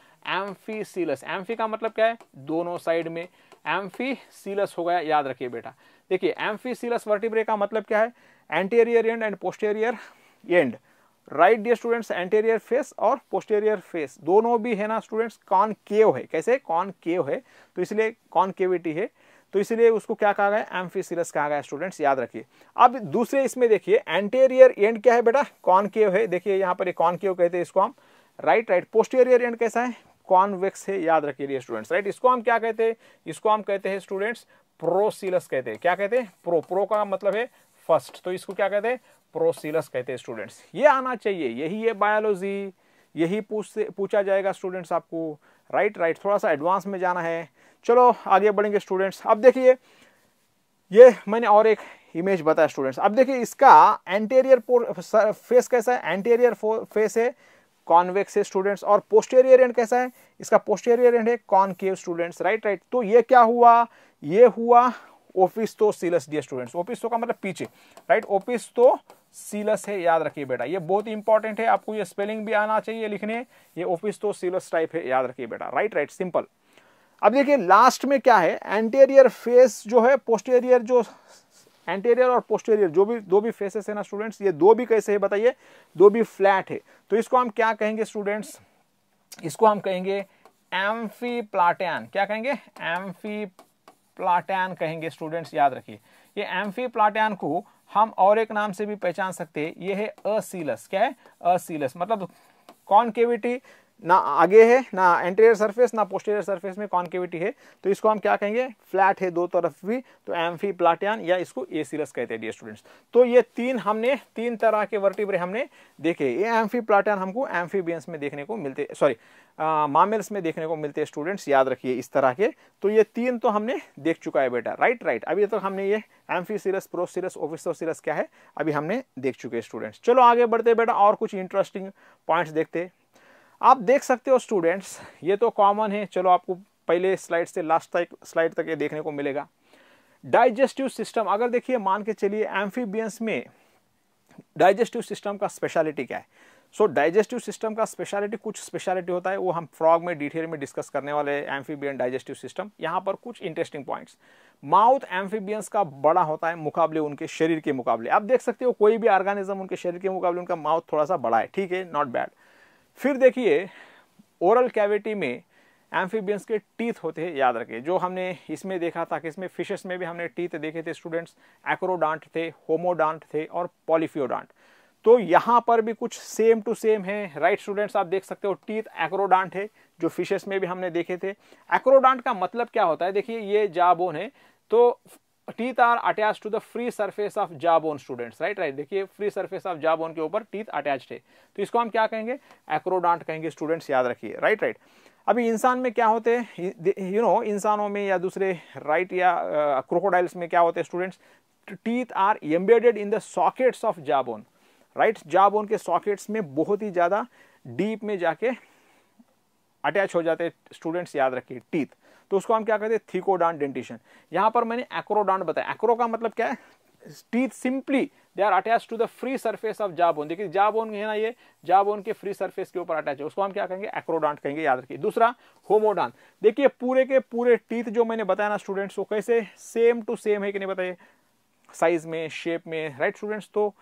एम्फीसीलस एम्फी का मतलब क्या है दोनों साइड में एम्फीसीलस हो गया याद रखिए बेटा देखिए एम्फीसीलस वर्टिब्रे का मतलब क्या है anterior end end posterior end right dear students anterior face और पोस्टेरियर फेस दोनों भी है ना स्टूडेंट्स कॉन केव है कैसे कॉन केव है तो इसलिए कॉन केविटी है तो इसलिए उसको क्या कहा गया एम्फीसिलस कहा गया स्टूडेंट्स याद रखिए अब दूसरे इसमें देखिए एंटेरियर एंड क्या है बेटा कॉन केव है देखिए यहाँ पर कॉन केव कहते हैं इसको हम राइट राइट पोस्टेरियर एंड कैसा है कॉनवेक्स है याद रखिए स्टूडेंट्स राइट इसको हम क्या कहते हैं इसको हम कहते हैं स्टूडेंट्स प्रोसिलस कहते हैं क्या कहते हैं प्रो प्रो का मतलब है फर्स्ट तो इसको क्या कहते हैं प्रोसीलस कहते हैं स्टूडेंट्स ये आना चाहिए यही है बायोलॉजी यही पूछ पूछा जाएगा स्टूडेंट्स आपको राइट राइट थोड़ा सा एडवांस में जाना है चलो आगे बढ़ेंगे स्टूडेंट्स अब देखिए ये मैंने और एक इमेज बताया स्टूडेंट्स अब देखिए इसका एंटेरियर फेस कैसा है एंटेरियर फेस है कॉन्वेक्स है स्टूडेंट्स और पोस्टेरियर एंड कैसा है इसका पोस्टेरियर एंड है कॉनकेव स्टूडेंट्स राइट राइट तो ये क्या हुआ ये हुआ तो सीलस डी स्टूडेंट्स तो का मतलब पीछे राइट तो सीलस है याद रखिए बेटा ये बहुत इंपॉर्टेंट है आपको ये स्पेलिंग भी आना चाहिए लिखने ये तो सीलस टाइप है याद रखिए बेटा राइट राइट सिंपल अब देखिए लास्ट में क्या है एंटेरियर फेस जो है पोस्टेरियर जो एंटेरियर और पोस्टेरियर जो भी दो भी फेसेस है ना स्टूडेंट्स ये दो भी कैसे है बताइए दो भी फ्लैट है तो इसको हम क्या कहेंगे स्टूडेंट्स इसको हम कहेंगे एम्फी प्लाटैन क्या कहेंगे एम्फी प्लाटैन कहेंगे स्टूडेंट्स याद रखिए ये एम्फी प्लाटैन को हम और एक नाम से भी पहचान सकते हैं ये है असीलस क्या है असीलस मतलब कॉन्केविटी ना आगे है ना एंटीरियर सरफेस ना पोस्टेरियर सरफेस में कॉन्केविटी है तो इसको हम क्या कहेंगे फ्लैट है दो तरफ भी तो एम्फी प्लाटियान या इसको ए सीरस कहते हैं डी स्टूडेंट्स तो ये तीन हमने तीन तरह के वर्टिब्रे हमने देखे ये एम्फी प्लाटियान हमको एम्फीबियंस में देखने को मिलते सॉरी मामेल्स में देखने को मिलते हैं स्टूडेंट्स याद रखिए इस तरह के तो ये तीन तो हमने देख चुका है बेटा राइट राइट अभी तक तो हमने ये amphicoelous procoelous opisthocoelous क्या है अभी हमने देख चुके हैं स्टूडेंट्स चलो आगे बढ़ते बेटा और कुछ इंटरेस्टिंग पॉइंट्स देखते आप देख सकते हो स्टूडेंट्स ये तो कॉमन है चलो आपको पहले स्लाइड से लास्ट तक स्लाइड तक ये देखने को मिलेगा डाइजेस्टिव सिस्टम अगर देखिए मान के चलिए एम्फीबियंस में डाइजेस्टिव सिस्टम का स्पेशलिटी क्या है सो डाइजेस्टिव सिस्टम का स्पेशलिटी कुछ स्पेशलिटी होता है वो हम फ्रॉग में डिटेल में डिस्कस करने वाले हैं एम्फीबियन डाइजेस्टिव सिस्टम यहाँ पर कुछ इंटरेस्टिंग पॉइंट्स माउथ एम्फीबियंस का बड़ा होता है मुकाबले उनके शरीर के मुकाबले आप देख सकते हो कोई भी ऑर्गेनिज्म उनके शरीर के मुकाबले उनका माउथ थोड़ा सा बड़ा है ठीक है नॉट बैड फिर देखिए ओरल कैविटी में एम्फीबियंस के टीथ होते हैं याद रखें जो हमने इसमें देखा था कि इसमें फिशेस में भी हमने टीथ देखे थे स्टूडेंट्स एक्रोडांट थे होमोडांट थे और पॉलीफियोडांट तो यहाँ पर भी कुछ सेम टू सेम है राइट स्टूडेंट्स आप देख सकते हो टीथ एक्रोडांट है जो फिशेस में भी हमने देखे थे एक्रोडांट का मतलब क्या होता है देखिए ये जाबोन है तो teeth are attach to the free surface of jawbone students right right देखिए फ्री सरफेस ऑफ जाबोन के ऊपर टीथ अटैच है तो इसको हम क्या कहेंगे एक्रोडांट कहेंगे स्टूडेंट्स याद रखिए राइट राइट अभी इंसान में क्या होते हैं यू नो इंसानों में या दूसरे राइट या क्रोकोडाइल्स uh, में क्या होते हैं students teeth are embedded in the sockets of jawbone right jawbone के सॉकेट्स में बहुत ही ज़्यादा डीप में जाके अटैच हो जाते हैं स्टूडेंट्स याद रखिए टीथ तो उसको हम क्या कहते हैं थीकोडांट डेंटिशन यहाँ पर मैंने एक्रोडांट बताया एक्रो का मतलब क्या है teeth simply they are attach to the free surface of jawbone देखिए जाबोन है ना ये जाबोन के फ्री सरफेस के ऊपर अटैच है उसको हम क्या कहेंगे एक्रोडांट कहेंगे याद रखिए दूसरा होमोडांट देखिए पूरे के पूरे टीथ जो मैंने बताया ना स्टूडेंट्स को कैसे सेम टू सेम है कि नहीं बताइए साइज में शेप में राइट right, स्टूडेंट्स तो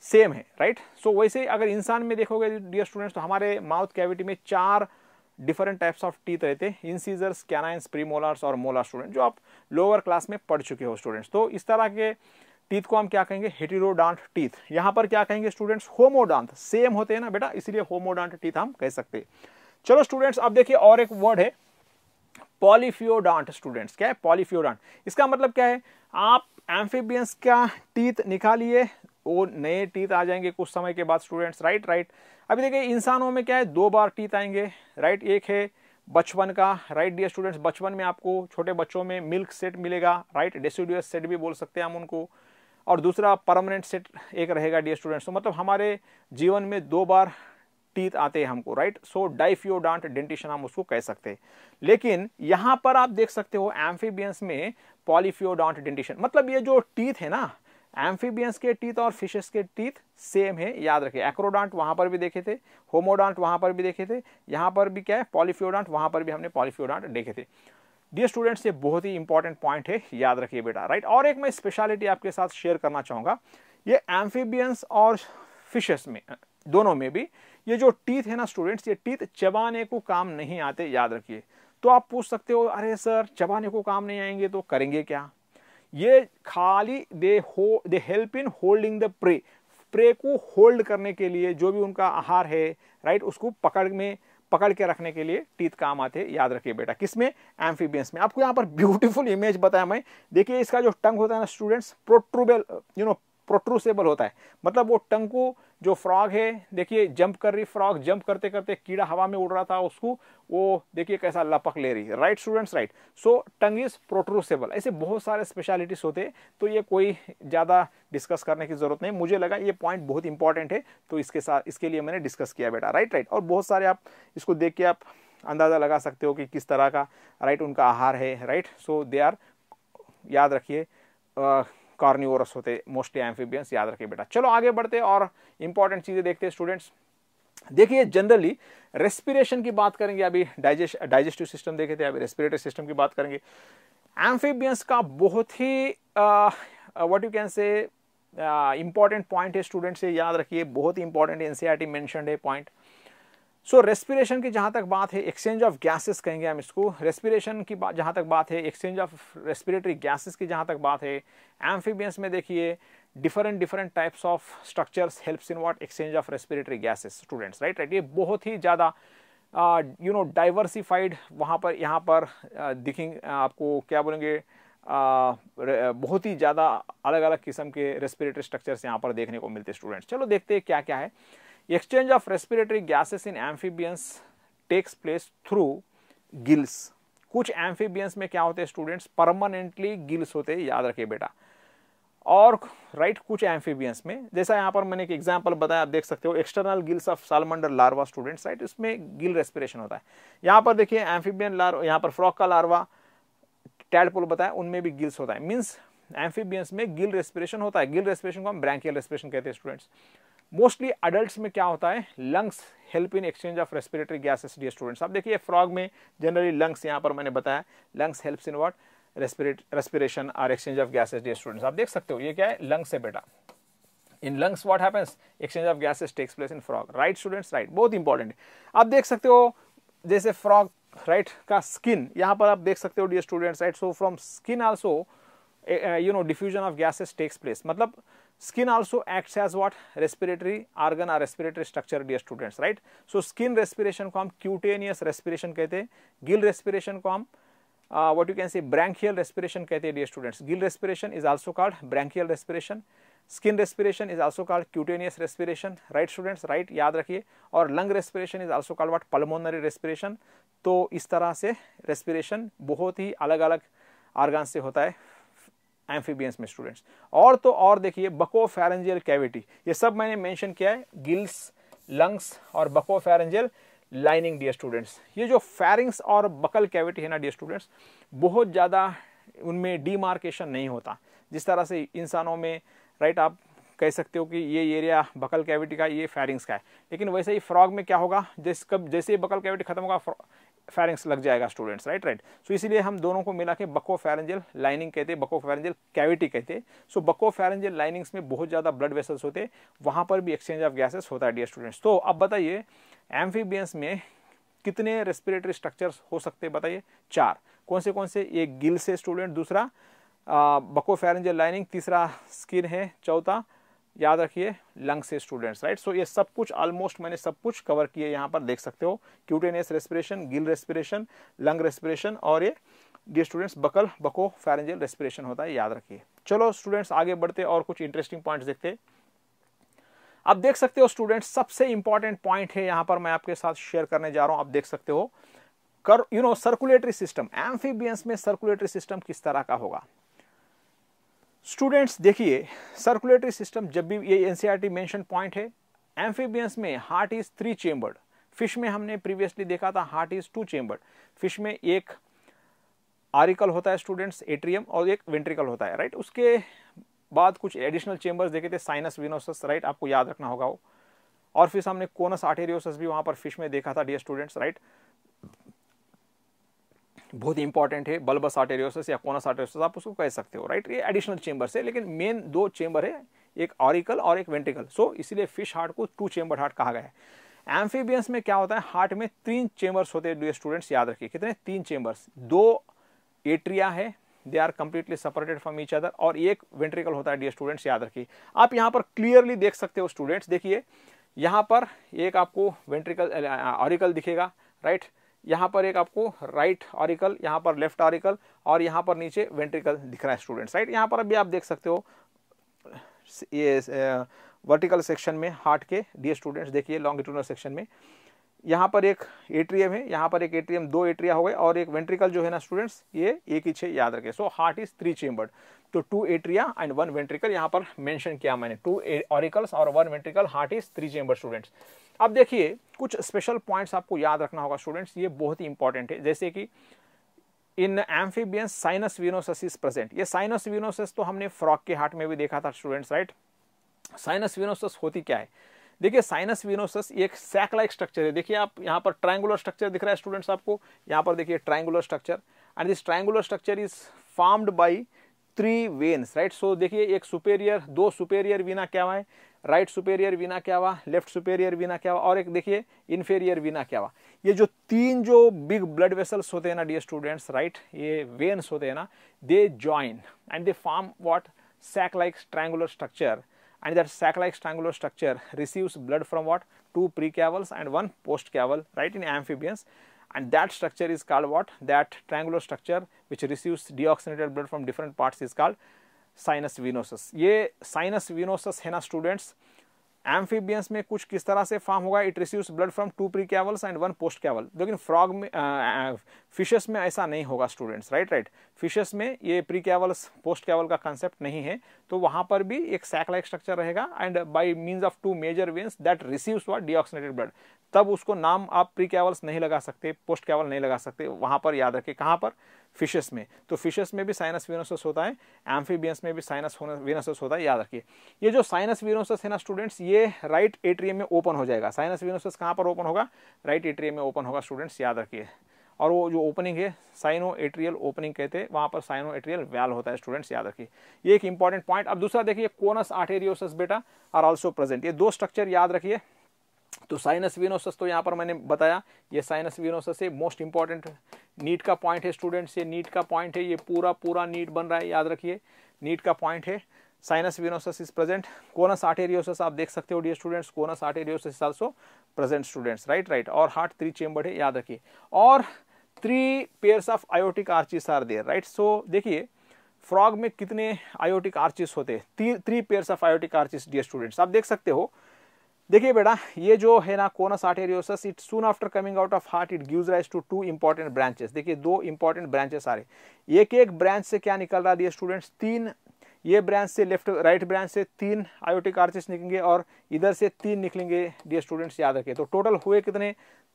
सेम है राइट right? सो so, वैसे अगर इंसान में देखोगे डियर स्टूडेंट्स तो हमारे माउथ कैविटी में चार डिफरेंट टाइप्स ऑफ टीथ रहते हैं इंसीजर्स कैनाइंस प्रीमोलार्स और मोलार स्टूडेंट जो आप लोअर क्लास में पढ़ चुके हो स्टूडेंट्स तो इस तरह के टीथ को हम क्या कहेंगे हेटीरोडांट टीथ यहाँ पर क्या कहेंगे स्टूडेंट्स होमोडांत सेम होते हैं ना बेटा इसलिए होमोडांट टीथ हम कह सकते हैं चलो स्टूडेंट्स अब देखिए और एक वर्ड है पॉलीफियोडांट स्टूडेंट्स क्या है पॉलीफियोडांट इसका मतलब क्या है आप एम्फीबियंस का टीथ निकालिए वो नए टीथ आ जाएंगे कुछ समय के बाद स्टूडेंट्स राइट राइट अभी देखिए इंसानों में क्या है दो बार टीथ आएंगे राइट एक है बचपन का राइट डियर स्टूडेंट्स बचपन में आपको छोटे बच्चों में मिल्क सेट मिलेगा राइट डेसिडियस सेट भी बोल सकते हैं हम उनको और दूसरा परमानेंट सेट एक रहेगा डियर स्टूडेंट्स तो मतलब हमारे जीवन में दो बार टीथ आते हैं हमको राइट सो डांट डेंटिशन हम उसको कह सकते हैं लेकिन यहाँ पर आप देख सकते हो एम्फीबियंस में डांट डेंटिशन मतलब ये जो टीथ है ना एम्फीबियंस के टीथ और फिशेस के टीथ सेम है याद रखें एक्रोडांट वहाँ पर भी देखे थे होमोडांट वहाँ पर भी देखे थे यहाँ पर भी क्या है पॉलीफ्योडांट वहाँ पर भी हमने पॉलीफ्योडांट देखे थे डी स्टूडेंट्स ये बहुत ही इंपॉर्टेंट पॉइंट है याद रखिए बेटा राइट और एक मैं स्पेशलिटी आपके साथ शेयर करना चाहूँगा ये एम्फीबियंस और फिशेस में दोनों में भी ये जो टीथ है ना स्टूडेंट्स ये टीथ चबाने को काम नहीं आते याद रखिए तो आप पूछ सकते हो अरे सर चबाने को काम नहीं आएंगे तो करेंगे क्या ये खाली दे हो they help in holding the prey prey को होल्ड करने के लिए जो भी उनका आहार है राइट उसको पकड़ में पकड़ के रखने के लिए टीथ काम आते हैं याद रखिए बेटा किस में एम्फीबियंस में आपको यहाँ पर ब्यूटीफुल इमेज बताया मैं देखिए इसका जो टंग होता है ना students protrusible you know protrusible होता है मतलब वो टंग को जो फ्रॉग है देखिए जंप कर रही फ्रॉग जंप करते करते कीड़ा हवा में उड़ रहा था उसको वो देखिए कैसा लपक ले रही है right students right so tongue is protrusible ऐसे बहुत सारे स्पेशलिटीज़ होते हैं तो ये कोई ज़्यादा डिस्कस करने की ज़रूरत नहीं मुझे लगा ये पॉइंट बहुत इंपॉर्टेंट है तो इसके साथ इसके लिए मैंने डिस्कस किया बेटा राइट राइट और बहुत सारे आप इसको देख के आप अंदाज़ा लगा सकते हो कि किस तरह का राइट उनका आहार है राइट सो दे आर याद रखिए कार्निवोरस होते मोस्टली एम्फीबियंस याद रखिए बेटा चलो आगे बढ़ते और इंपॉर्टेंट चीज़ें देखते हैं स्टूडेंट्स देखिए जनरली रेस्पिरेशन की बात करेंगे अभी डाइजेस्ट डाइजेस्टिव सिस्टम देखे थे अभी रेस्पिरेटरी सिस्टम की बात करेंगे एम्फीबियंस का बहुत ही what you can say important point है स्टूडेंट्स से याद रखिए बहुत ही इंपॉर्टेंट एन सी है पॉइंट सो so, रेस्पिरेशन की जहाँ तक बात है एक्सचेंज ऑफ गैसेस कहेंगे हम इसको रेस्पिरेशन की बात जहाँ तक बात है एक्सचेंज ऑफ रेस्पिरेटरी गैसेस की जहाँ तक बात है एम्फीबियंस में देखिए different different types of structures helps in what exchange of respiratory gases students right right ये बहुत ही ज़्यादा यू नो डाइवर्सिफाइड वहाँ पर यहाँ पर uh, दिखेंगे आपको क्या बोलेंगे बहुत ही ज़्यादा अलग अलग किस्म के रेस्पिरेटरी स्ट्रक्चर्स यहाँ पर देखने को मिलते स्टूडेंट्स चलो देखते हैं क्या क्या है Exchange of respiratory gases in amphibians takes place through gills. कुछ एम्फीबियंस में क्या होते हैं स्टूडेंट्स परमानेंटली गिल्स होते हैं याद रखिए बेटा और राइट right, कुछ एम्फीबियंस में जैसा यहाँ पर मैंने एक एग्जांपल बताया आप देख सकते हो external gills of salamander larva students right इसमें गिल रेस्पिरेशन होता है यहाँ पर देखिए एम्फीबियन लार्वा यहाँ पर फ्रॉक का लार्वा टैडपोल बताया उनमें भी गिल्स होता है मीन्स एम्फीबियंस में गिल रेस्पिरेशन होता है गिल रेस्पिरेशन को हम ब्रैंकियल रेस्पिरेशन कहते हैं स्टूडेंट्स मोस्टली अडल्ट में क्या होता है lungs help in exchange of respiratory gases dear students आप देखिए फ्रॉग में जनरली लंग्स यहाँ पर मैंने बताया lungs help in what respirate respiration or exchange of gases dear students आप देख सकते हो ये क्या है लंग्स है बेटा in lungs what happens exchange of gases takes place in frog right students right बहुत इंपॉर्टेंट आप देख सकते हो जैसे फ्रॉग राइट right, का स्किन यहाँ पर आप देख सकते हो dear students right so from skin also you know diffusion of gases takes place मतलब skin also acts as what respiratory organ or respiratory structure dear students right so skin respiration ko hum cutaneous respiration kehte हैं gill respiration ko hum uh, what you can say branchial respiration kehte हैं dear students gill respiration is also called branchial respiration skin respiration is also called cutaneous respiration right students right yaad rakhiye aur lung respiration is also called what pulmonary respiration to is tarah se respiration bahut hi alag alag organ se hota hai amphibians में स्टूडेंट्स और तो और देखिए बको फैरेंजियल कैविटी ये सब मैंने मेंशन किया है गिल्स लंग्स और buccopharyngeal lining dear students ये जो फैरिंग्स और बकल कैविटी है ना डियर स्टूडेंट्स बहुत ज़्यादा उनमें डीमार्केशन नहीं होता जिस तरह से इंसानों में राइट आप कह सकते हो कि ये एरिया बकल कैविटी का ये फैरिंग्स का है लेकिन वैसे ही फ्रॉग में क्या होगा जैसे कब जैसे ही बकल कैविटी खत्म होगा फेरेंस लग जाएगा स्टूडेंट्स राइट राइट सो इसीलिए हम दोनों को मिला के बको फेरेंजल लाइनिंग कहते हैं बको फेरेंजल कैविटी कहते हैं सो बको फेरेंजल लाइनिंग्स में बहुत ज़्यादा ब्लड वेसल्स होते हैं वहाँ पर भी एक्सचेंज ऑफ गैसेस होता है डियर स्टूडेंट्स तो अब बताइए एम्फीबियंस में कितने रेस्पिरेटरी स्ट्रक्चर्स हो सकते हैं बताइए चार कौन से कौन से एक गिल से स्टूडेंट दूसरा बको फेरेंजल लाइनिंग तीसरा स्किन है चौथा याद रखिए लंग से स्टूडेंट्स राइट सो ये सब कुछ ऑलमोस्ट मैंने सब कुछ कवर किए यहाँ पर देख सकते हो cutaneous respiration gill respiration lung respiration और ये dear students buccal buccopharyngeal respiration होता है याद रखिए चलो स्टूडेंट्स आगे बढ़ते और कुछ इंटरेस्टिंग पॉइंट्स देखते आप देख सकते हो स्टूडेंट्स सबसे इंपॉर्टेंट पॉइंट है यहाँ पर मैं आपके साथ शेयर करने जा रहा हूँ आप देख सकते हो कर you know circulatory system amphibians में सर्कुलेटरी सिस्टम किस तरह का होगा स्टूडेंट्स देखिए सर्कुलेटरी सिस्टम जब भी ये एन सी पॉइंट है एम्फीबियंस में heart is three chambered fish में हमने प्रीवियसली देखा था heart is two chambered fish में एक आरिकल होता है स्टूडेंट्स एट्रियम और एक वेंट्रिकल होता है राइट उसके बाद कुछ एडिशनल चेंबर्स देखे थे साइनस विनोसस राइट आपको याद रखना होगा वो और फिर हमने कोनस आर्टेरियोसस भी वहाँ पर फिश में देखा था डियर स्टूडेंट्स राइट बहुत इंपॉर्टेंट है बल्बस आर्टेरियोसिस या कोनस आर्टेरियोसिस आप उसको कह सकते हो राइट ये एडिशनल चेंबर्स है लेकिन मेन दो चेंबर है एक ऑरिकल और एक ventricle so so, fish heart को टू चेंबर हार्ट कहा गया है एम्फीबियंस में क्या होता है हार्ट में तीन चेंबर्स होते हैं स्टूडेंट्स याद रखिए कितने तीन चेंबर्स दो एट्रिया है they are completely separated from each other और एक वेंट्रिकल होता है डी स्टूडेंट्स याद रखिए आप यहाँ पर क्लियरली देख सकते हो स्टूडेंट्स देखिए यहाँ पर एक आपको वेंट्रिकल ऑरिकल दिखेगा राइट right? यहाँ पर एक आपको राइट ऑरिकल यहाँ पर लेफ्ट ऑरिकल और यहाँ पर नीचे वेंट्रिकल दिख रहा है स्टूडेंट्स राइट यहाँ पर अभी आप देख सकते हो ये वर्टिकल सेक्शन में हार्ट के डी स्टूडेंट्स देखिए लॉन्गिट्यूडनल सेक्शन में यहाँ पर एक एट्रियम है यहाँ पर एक एट्रियम दो एट्रिया हो गए और एक वेंट्रिकल जो है ना स्टूडेंट्स ये एक ही छे याद रखे so heart is three chambered तो two atria and one ventricle यहाँ पर मेंशन किया मैंने टू ऑरिकल्स और one ventricle heart is three chamber students अब देखिए कुछ स्पेशल पॉइंट्स आपको याद रखना होगा स्टूडेंट्स ये बहुत ही इंपॉर्टेंट है जैसे कि in amphibians sinus is present ये साइनस वीनोसस तो हमने फ्रॉक के हार्ट में भी देखा था स्टूडेंट्स राइट साइनस वीनोसस होती क्या है देखिए साइनस वीनोसस एक सैक लाइक स्ट्रक्चर है देखिए आप यहाँ पर ट्राइंगुलर स्ट्रक्चर दिख रहा है स्टूडेंट्स आपको यहाँ पर देखिए triangular structure and this triangular structure is formed by three veins right so देखिए एक सुपेरियर दो सुपेरियर वीना क्या है राइट सुपेरियर वीना क्या हुआ लेफ्ट सुपेरियर वीना क्या हुआ और एक देखिए इन्फेरियर वीना क्या हुआ ये जो तीन जो बिग ब्लड वेसल्स होते हैं ना डी स्टूडेंट्स राइट ये वेन्स होते हैं ना they join and they form what sac like triangular structure and that sac like triangular structure receives blood from what two precavals and one postcaval right in amphibians and that structure is called what that triangular structure which receives deoxygenated blood from different parts is called sinus venosus ये साइनस वीनोसस है ना स्टूडेंट्स एम्फीबियंस में कुछ किस तरह से फॉर्म होगा it receives blood from two precavals and one postcaval लेकिन फ्रॉग में फिशेस में ऐसा नहीं होगा स्टूडेंट्स राइट राइट फिशेस में ये प्री कैवल्स पोस्ट कैवल का कंसेप्ट नहीं है तो वहाँ पर भी एक सैक लाइक स्ट्रक्चर रहेगा and by means of two major veins that receives वा ऑक्सीनेटेड ब्लड तब उसको नाम आप प्री कैवल्स नहीं लगा सकते पोस्ट कैवल नहीं लगा सकते वहाँ पर याद रखें कहाँ पर फिशेस में तो फिशेस में भी साइनस वीनोसस होता है एम्फीबियंस में भी साइनस वीनोसस होता है याद रखिए ये जो साइनस वीनोसस है ना स्टूडेंट्स ये राइट एट्रियम में ओपन हो जाएगा साइनस वीनोसस कहाँ पर ओपन होगा राइट एट्रियम में ओपन होगा स्टूडेंट्स याद रखिए और वो जो ओपनिंग है साइनो एट्रियल ओपनिंग कहते हैं वहाँ पर साइनो एट्रियल वैल होता है स्टूडेंट्स याद रखिए ये एक इंपॉर्टेंट पॉइंट अब दूसरा देखिए कोनस आर्टेरियोसस बेटा आर ऑल्सो प्रेजेंट ये दो स्ट्रक्चर याद रखिए तो साइनस विनोसस तो यहाँ पर मैंने बताया ये साइनस विनोसस है मोस्ट इंपॉर्टेंट नीट का पॉइंट है स्टूडेंट्स ये नीट का पॉइंट है ये पूरा पूरा नीट बन रहा है याद रखिए नीट का पॉइंट है sinus venosus is present conus arteriosus आप देख सकते हो dear students conus arteriosus is also present students right right और हार्ट थ्री चेम्बर्ड है याद रखिए और three pairs of aortic arches are there right so देखिए फ्रॉग में कितने आयोटिक आर्चिस होते हैं three pairs of aortic arches dear students आप देख सकते हो देखिए बेटा ये जो है ना conus arteriosus it soon after coming out of heart it gives rise to two important branches देखिए दो इंपॉर्टेंट ब्रांचेस आ रहे एक एक ब्रांच से क्या निकल रहा है स्टूडेंट्स तीन ये ब्रांच से लेफ्ट राइट ब्रांच से तीन आयोटिक आर्चेस निकलेंगे और इधर से तीन निकलेंगे डियर स्टूडेंट्स याद रखें तो टोटल हुए कितने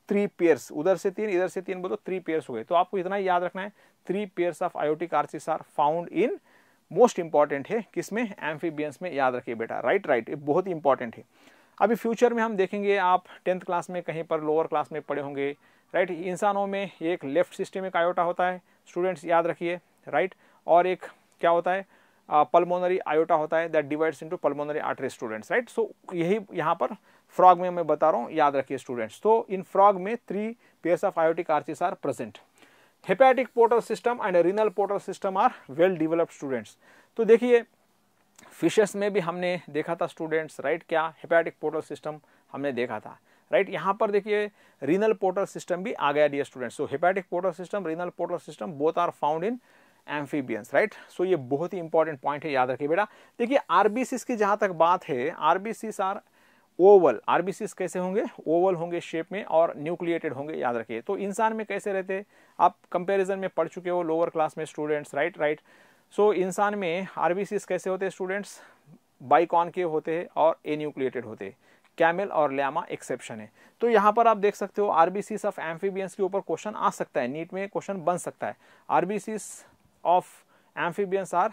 थ्री पेयर्स उधर से तीन इधर से तीन बोलो थ्री पेयर्स हुए तो आपको इतना याद रखना है three pairs of aortic arches are found in most important है किसमें एम्फीबियंस में याद रखिए बेटा राइट राइट बहुत ही इंपॉर्टेंट है अभी फ्यूचर में हम देखेंगे आप टेंथ क्लास में कहीं पर लोअर क्लास में पढ़े होंगे राइट इंसानों में एक लेफ्ट सिस्टम एक आयोटा होता है स्टूडेंट्स याद रखिए राइट और एक क्या होता है पल्मोनरी आयोटा होता है that divides into pulmonary artery students right so यही यहाँ पर फ्रॉग में मैं बता रहा हूँ याद रखिए स्टूडेंट्स तो इन फ्रॉग में three pairs of aortic arches are present hepatic portal system and renal portal system are well developed students तो देखिए फिशेस में भी हमने देखा था स्टूडेंट्स राइट क्या हेपेटिक पोर्टल सिस्टम हमने देखा था राइट right? यहाँ पर देखिए रीनल पोर्टल सिस्टम भी आ गया dear students so hepatic portal system renal portal system both are found in amphibians right so ये बहुत ही इंपॉर्टेंट पॉइंट है याद रखिए बेटा देखिए आरबीसीस की जहाँ तक बात है आरबीसीस आर ओवल आरबीसीस कैसे होंगे ओवल होंगे शेप में और न्यूक्लिएटेड होंगे याद रखिए तो इंसान में कैसे रहते आप कंपेरिजन में पढ़ चुके हो लोअर क्लास में students right right so so, इंसान में आर कैसे होते हैं स्टूडेंट्स बाइकॉन के होते हैं और ए न्यूक्लिएटेड होते हैं कैमल और लैमा एक्सेप्शन है तो यहाँ पर आप देख सकते हो आर ऑफ एम्फीबियंस के ऊपर क्वेश्चन आ सकता है नीट में क्वेश्चन बन सकता है are of amphibians are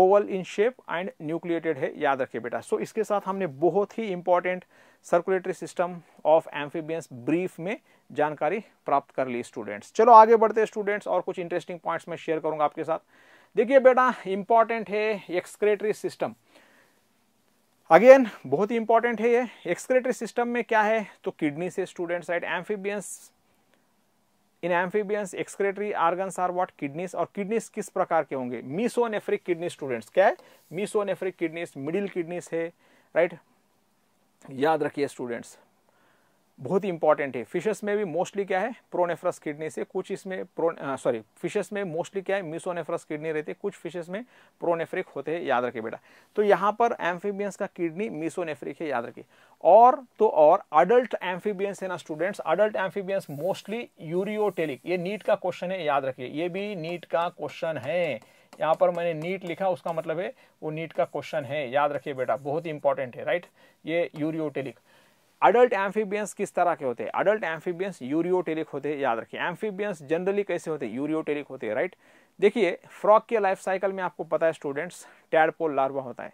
oval in shape and nucleated है याद रखिए बेटा सो so, इसके साथ हमने बहुत ही important circulatory system of amphibians brief में जानकारी प्राप्त कर ली स्टूडेंट्स चलो आगे बढ़ते स्टूडेंट्स और कुछ इंटरेस्टिंग पॉइंट्स मैं शेयर करूंगा आपके साथ देखिए बेटा इंपॉर्टेंट है एक्सक्रेटरी सिस्टम अगेन बहुत ही इंपॉर्टेंट है ये एक्सक्रेटरी सिस्टम में क्या है तो किडनी से student side amphibians in amphibians excretory organ are what kidneys और किडनीस किस प्रकार के होंगे मीसोनेफ्रिक किडनी स्टूडेंट्स क्या है मीसोनेफ्रिक किडनीस मिडिल किडनीस है राइट याद रखिए स्टूडेंट्स बहुत ही इंपॉर्टेंट है फिशेस में भी मोस्टली क्या है प्रोनेफ्रस किडनी से कुछ इसमें प्रो सॉरी फिशेस में मोस्टली क्या है मिसोनेफ्रस किडनी रहती है कुछ फिशेस में प्रोनेफ्रिक होते हैं याद रखिए बेटा तो यहाँ पर एम्फीबियंस का किडनी मिसोनेफ्रिक है याद रखिए और तो और अडल्ट एम्फीबियंस है ना students adult amphibians mostly ureotelic ये नीट का क्वेश्चन है याद रखिए ये भी नीट का क्वेश्चन है यहाँ पर मैंने नीट लिखा उसका मतलब है वो नीट का क्वेश्चन है याद रखिए बेटा बहुत ही इंपॉर्टेंट है राइट ये यूरियोटेलिक अडल्ट एम्फीबियंस किस तरह के होते हैं अडल्ट एम्फीबियंस यूरियोटेरिक होते हैं याद रखिए एम्फीबियंस जनरली कैसे होते हैं यूरियोटेरिक होते हैं राइट देखिए फ्रॉक के लाइफ साइकिल में आपको पता है स्टूडेंट्स टैडपोल लार्वा होता है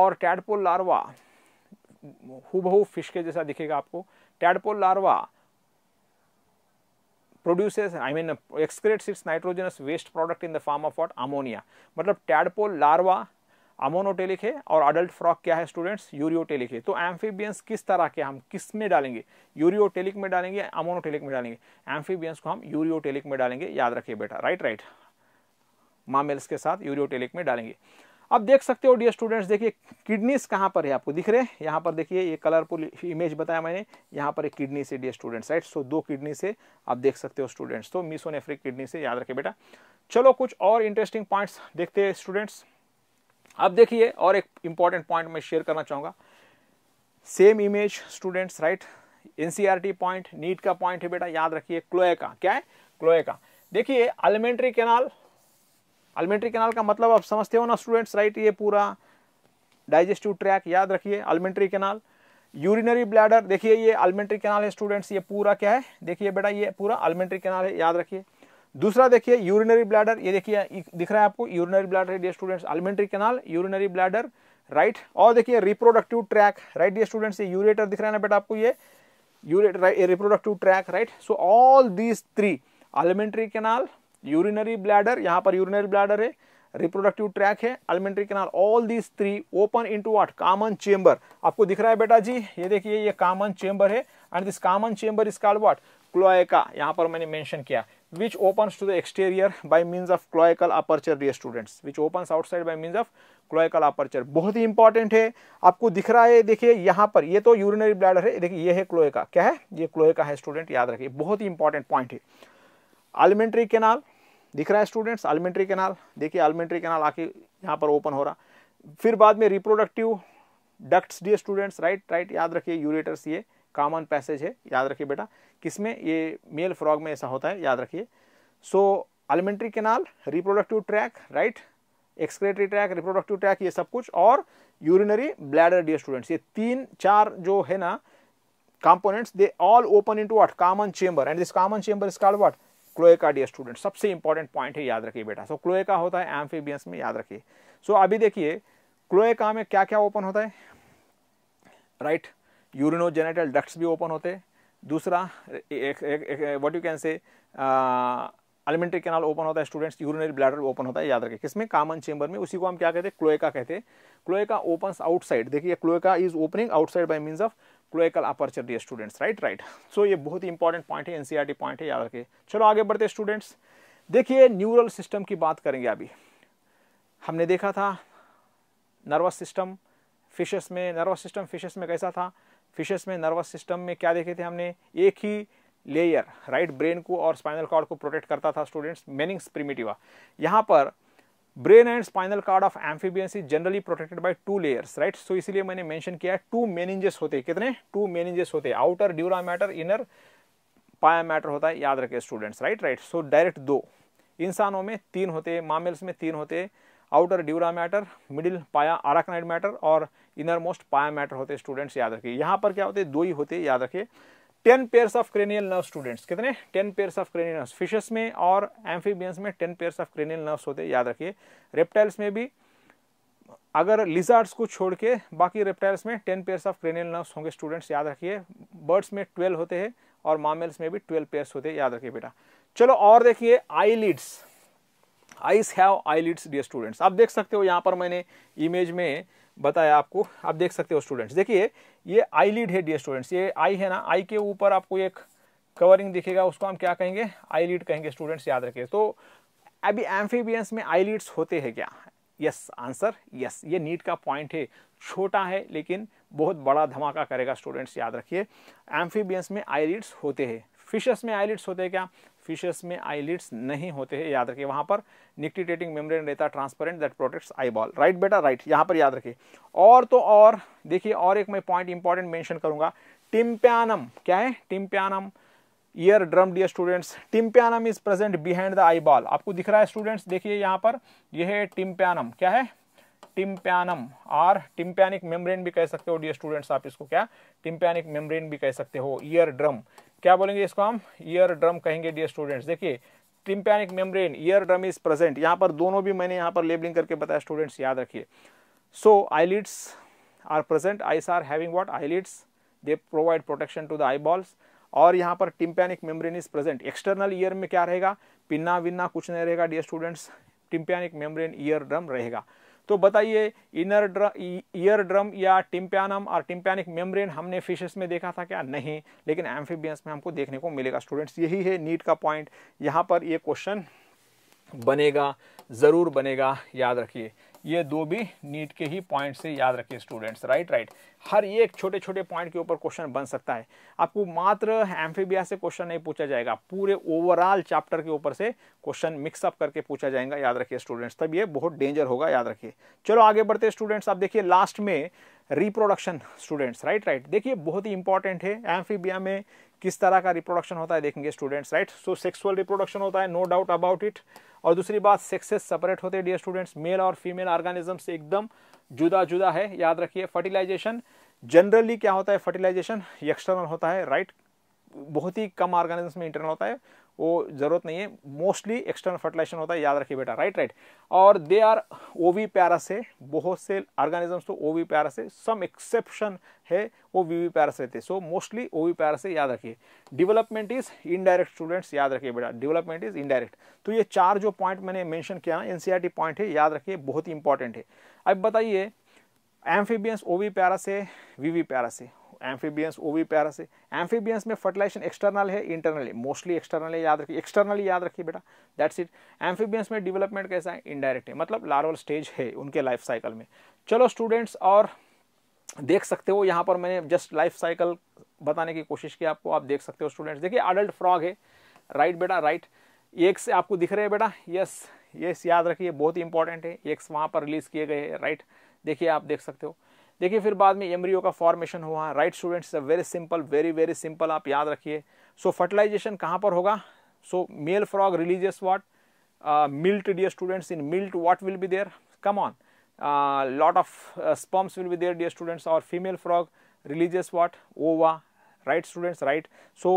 और टैडपोल लार्वा हुबहू फिश के जैसा दिखेगा आपको tadpole larva produces I mean excretes its nitrogenous waste product in the form of what ammonia मतलब टैडपोल लार्वा अमोनोटेलिक है और अडल्ट फ्रॉक क्या है स्टूडेंट्स यूरियोटेलिक है तो एम्फीबियंस किस तरह के हम किस में डालेंगे यूरियोटेलिक में डालेंगे अमोनोटेलिक में डालेंगे एम्फीबियंस को हम यूरियोटेलिक में डालेंगे याद रखिए बेटा राइट राइट मामेल्स के साथ यूरियोटेलिक में डालेंगे अब देख सकते हो डियर स्टूडेंट्स देखिए किडनीस कहाँ पर है आपको दिख रहे हैं यहाँ पर देखिए ये कलरफुल इमेज बताया मैंने यहाँ पर एक किडनी से डियर स्टूडेंट्स राइट सो दो किडनी से आप देख सकते हो स्टूडेंट्स तो मिसोनेफ्रिक किडनी से याद रखे बेटा चलो कुछ और इंटरेस्टिंग पॉइंट्स देखते हैं स्टूडेंट्स अब देखिए और एक इंपॉर्टेंट पॉइंट मैं शेयर करना चाहूंगा same image students right NCERT point NEET का पॉइंट है बेटा याद रखिए क्लोए का क्या है क्लोए का देखिए अलिमेंट्री केनाल अलिमेंट्री केनाल का मतलब आप समझते हो ना स्टूडेंट्स राइट ये पूरा डाइजेस्टिव ट्रैक याद रखिए अलिमेंट्री केनाल यूरिनरी ब्लैडर देखिए ये अलिमेंट्री केनाल है स्टूडेंट्स ये पूरा क्या है देखिए बेटा ये पूरा अलिमेंट्री केनाल है याद रखिए दूसरा देखिए यूरिनरी ब्लैडर ये देखिए दिख रहा है आपको urinary bladder dear students alimentary canal urinary bladder right और देखिए reproductive tract right dear students ये यूरेटर दिख रहा है ना बेटा आपको ये ureter reproductive tract right so all these three alimentary canal urinary bladder यहाँ पर यूरिनरी ब्लैडर है रिप्रोडक्टिव ट्रैक है alimentary canal all these three open into what common chamber आपको दिख रहा है बेटा जी ये देखिए ये कॉमन चेंबर है and this common chamber is called what cloaca यहाँ पर मैंने मेंशन किया which opens to the exterior by means of cloacal aperture dear students which opens outside by means of cloacal aperture बहुत ही इंपॉर्टेंट है आपको दिख रहा है देखिए यहाँ पर ये तो यूरिनरी ब्लैडर है देखिए ये है क्लोएका क्या है ये क्लोएका है स्टूडेंट याद रखिए बहुत ही इंपॉर्टेंट पॉइंट है आलिमेंट्री केनाल दिख रहा है स्टूडेंट्स आलिमेंट्री केनाल देखिए आलिमेंट्री केनाल आके यहाँ पर ओपन हो रहा फिर बाद में reproductive ducts dear students right right याद रखिए यूरेटर्स ये कॉमन पैसेज है याद रखिए बेटा किसमें ये मेल फ्रॉग में ऐसा होता है याद रखिए so alimentary canal reproductive tract right excretory tract reproductive tract ये सब कुछ और यूरिनरी ब्लैडर डियर स्टूडेंट्स ये तीन चार जो है ना components they all open into what common chamber and this common chamber is called what cloaca dear student सबसे इंपॉर्टेंट पॉइंट है याद रखिए बेटा सो so, क्लोएका होता है एम्फीबियंस में याद रखिए सो so, अभी देखिए क्लोएका में क्या क्या ओपन होता है राइट right? यूरिनोजेनेटल डक्ट्स भी ओपन होते दूसरा वॉट यू कैन से अलिमेंट्री कैनाल ओपन होता है स्टूडेंट्स यूरिनरी ब्लैडर ओपन होता है याद रखें किसमें कामन चेंबर में उसी को हम क्या कहते हैं क्लोएका कहते हैं क्लोएका ओपन आउटसाइड देखिए cloaca is opening outside by means of cloacal aperture dear students right right so ये बहुत ही इंपॉर्टेंट पॉइंट है एनसीईआरटी पॉइंट e है याद रखिए चलो आगे बढ़ते स्टूडेंट्स देखिए न्यूरल सिस्टम की बात करेंगे अभी हमने देखा था नर्वस सिस्टम फिशेस में नर्वस सिस्टम फिशेस में कैसा था फिशेस में नर्वस सिस्टम में क्या देखे थे हमने एक ही लेयर राइट ब्रेन को और स्पाइनल कार्ड को प्रोटेक्ट करता था स्टूडेंट्स मेनिंग्स प्रिमिटिवा यहाँ पर brain and spinal cord of amphibians is generally protected by two layers right so इसलिए मैंने मेंशन किया है टू मेनिंजेस होते हैं कितने टू मेनिंजेस होते हैं outer dura mater inner pia mater होता है याद रखे students right right so direct दो इंसानों में तीन होते हैं मामल्स में तीन होते हैं outer dura mater middle pia arachnoid mater और इनर मोस्ट पाया मैटर होते स्टूडेंट्स याद रखिए यहाँ पर क्या होते दो ही होते याद रखिए ten pairs of cranial nerve students कितने ten pairs of cranial nerve fishes में और एम्फीबियंस में ten pairs of cranial nerves होते याद रखिए रेप्टाइल्स में भी अगर लिजार्ड्स को छोड़ के बाकी रेप्टाइल्स में ten pairs of cranial nerves होंगे स्टूडेंट्स याद रखिए बर्ड्स में ट्वेल्व होते हैं और मामेल्स में भी ट्वेल्व पेयर्स होते हैं याद रखिए बेटा चलो और देखिए eyelids eyes have eyelids dear students आप देख सकते हो यहाँ पर मैंने इमेज में बताया आपको आप देख सकते हो स्टूडेंट्स देखिए ये आईलिड है डियर स्टूडेंट्स ये आई है ना आई के ऊपर आपको एक कवरिंग दिखेगा उसको हम क्या कहेंगे आई लीड कहेंगे स्टूडेंट्स याद रखिए तो अभी एम्फीबियंस में आई लीड्स होते हैं क्या यस आंसर यस ये नीट का पॉइंट है छोटा है लेकिन बहुत बड़ा धमाका करेगा स्टूडेंट्स याद रखिए एम्फीबियंस में आई लीड्स होते हैं फिशेस में आई आईलिड्स होते हैं क्या फिशेस में आईलिड्स नहीं होते हैं याद रखिए वहाँ पर निक्टिटेटिंग मेम्ब्रेन रहता है transparent that protects eyeball right बेटा राइट यहाँ पर याद रखिए और तो और देखिए और एक मैं पॉइंट इंपॉर्टेंट मेंशन करूँगा टिम्प्यानम क्या है tympanum eardrum dear students tympanum is present behind the eyeball आपको दिख रहा है स्टूडेंट्स देखिए यहाँ पर यह है टिम्प्यानम क्या है टिम्प्यानम और टिम्प्यानिक मेम्ब्रेन भी कह सकते हो डियर स्टूडेंट्स आप इसको क्या टिम्प्यानिक मेम्ब्रेन भी कह सकते हो ईयर ड्रम क्या बोलेंगे इसको हम ईयर ड्रम कहेंगे डियर स्टूडेंट्स देखिए tympanic membrane eardrum is present यहाँ पर दोनों भी मैंने यहाँ पर लेबलिंग करके बताया स्टूडेंट्स याद रखिए so eyelids are present eyes are having what eyelids they provide protection to the eyeballs और यहाँ पर tympanic membrane is present external ear में क्या रहेगा पिन्ना विन्ना कुछ नहीं रहेगा dear students tympanic membrane eardrum रहेगा तो बताइए इनर ड्रम ईयर ड्रम या टिम्प्यानम और टिम्प्यानिक मेम्ब्रेन हमने फिशेस में देखा था क्या नहीं लेकिन एम्फीबियंस में हमको देखने को मिलेगा स्टूडेंट्स यही है नीट का पॉइंट यहाँ पर ये क्वेश्चन बनेगा ज़रूर बनेगा याद रखिए ये दो भी नीट के ही पॉइंट से याद रखें स्टूडेंट्स राइट राइट हर एक छोटे छोटे पॉइंट के ऊपर क्वेश्चन बन सकता है आपको मात्र एम्फीबिया से क्वेश्चन नहीं पूछा जाएगा पूरे ओवरऑल चैप्टर के ऊपर से क्वेश्चन मिक्सअप करके पूछा जाएगा याद रखिए स्टूडेंट्स तब ये बहुत डेंजर होगा याद रखिए चलो आगे बढ़ते स्टूडेंट्स आप देखिए लास्ट में रिप्रोडक्शन स्टूडेंट्स राइट राइट देखिए बहुत ही इंपॉर्टेंट है एम्फीबिया में किस तरह का रिप्रोडक्शन होता है देखेंगे students right so sexual reproduction होता है नो डाउट अबाउट इट और दूसरी बात सेक्सेस सेपरेट होते हैं डियर स्टूडेंट्स मेल और फीमेल ऑर्गेनिजम्स एकदम जुदा जुदा है याद रखिए फर्टिलाइजेशन जनरली क्या होता है फर्टिलाइजेशन एक्सटर्नल होता है राइट right? बहुत ही कम ऑर्गेनिजम्स में इंटरनल होता है वो जरूरत नहीं है मोस्टली एक्सटर्नल फर्टिलाइजेशन होता है याद रखिए बेटा राइट राइट और दे आर ओ वी प्यारा से बहुत से ऑर्गेनिजम्स तो ओ वी प्यारा से सम एक्सेप्शन है वो वी वी प्यारा से रहते सो मोस्टली ओ वी प्यारा से याद रखिए डेवलपमेंट इज इनडायरेक्ट स्टूडेंट्स याद रखिए बेटा डेवलपमेंट इज इनडायरेक्ट तो ये चार जो पॉइंट मैंने मैंशन किया ना एन पॉइंट है याद रखिए बहुत ही इंपॉर्टेंट है अब बताइए एम्फीबियंस ओ वी प्यारा से वी वी प्यारा से एम्फीबियंस वो भी प्यारा से एम्फीबियंस में फर्टिलाइजेशन एक्सटर्नल है इंटरनल मोस्टली एक्सटर्नल है याद रखिए एक्सटर्नली याद रखिए बेटा दैट्स इट एम्फीबियंस में डेवलपमेंट कैसा है इनडायरेक्ट है मतलब लार्वल स्टेज है उनके लाइफ साइकिल में चलो स्टूडेंट्स और देख सकते हो यहाँ पर मैंने जस्ट लाइफ साइकिल बताने की कोशिश की आपको आप देख सकते हो स्टूडेंट्स देखिए अडल्ट फ्रॉग है राइट बेटा राइट एक से आपको दिख रहे हैं बेटा यस यस याद रखिए बहुत ही इंपॉर्टेंट है एक्स वहाँ पर रिलीज किए गए हैं राइट देखिए आप देख सकते हो देखिए फिर बाद में एम्ब्रियो का फॉर्मेशन हुआ right students very simple very very simple आप याद रखिए सो फर्टिलाइजेशन कहाँ पर होगा so male frog releases what milt dear students in milt what will be there come on lot of sperms will be there dear students और female frog releases what ova right students right so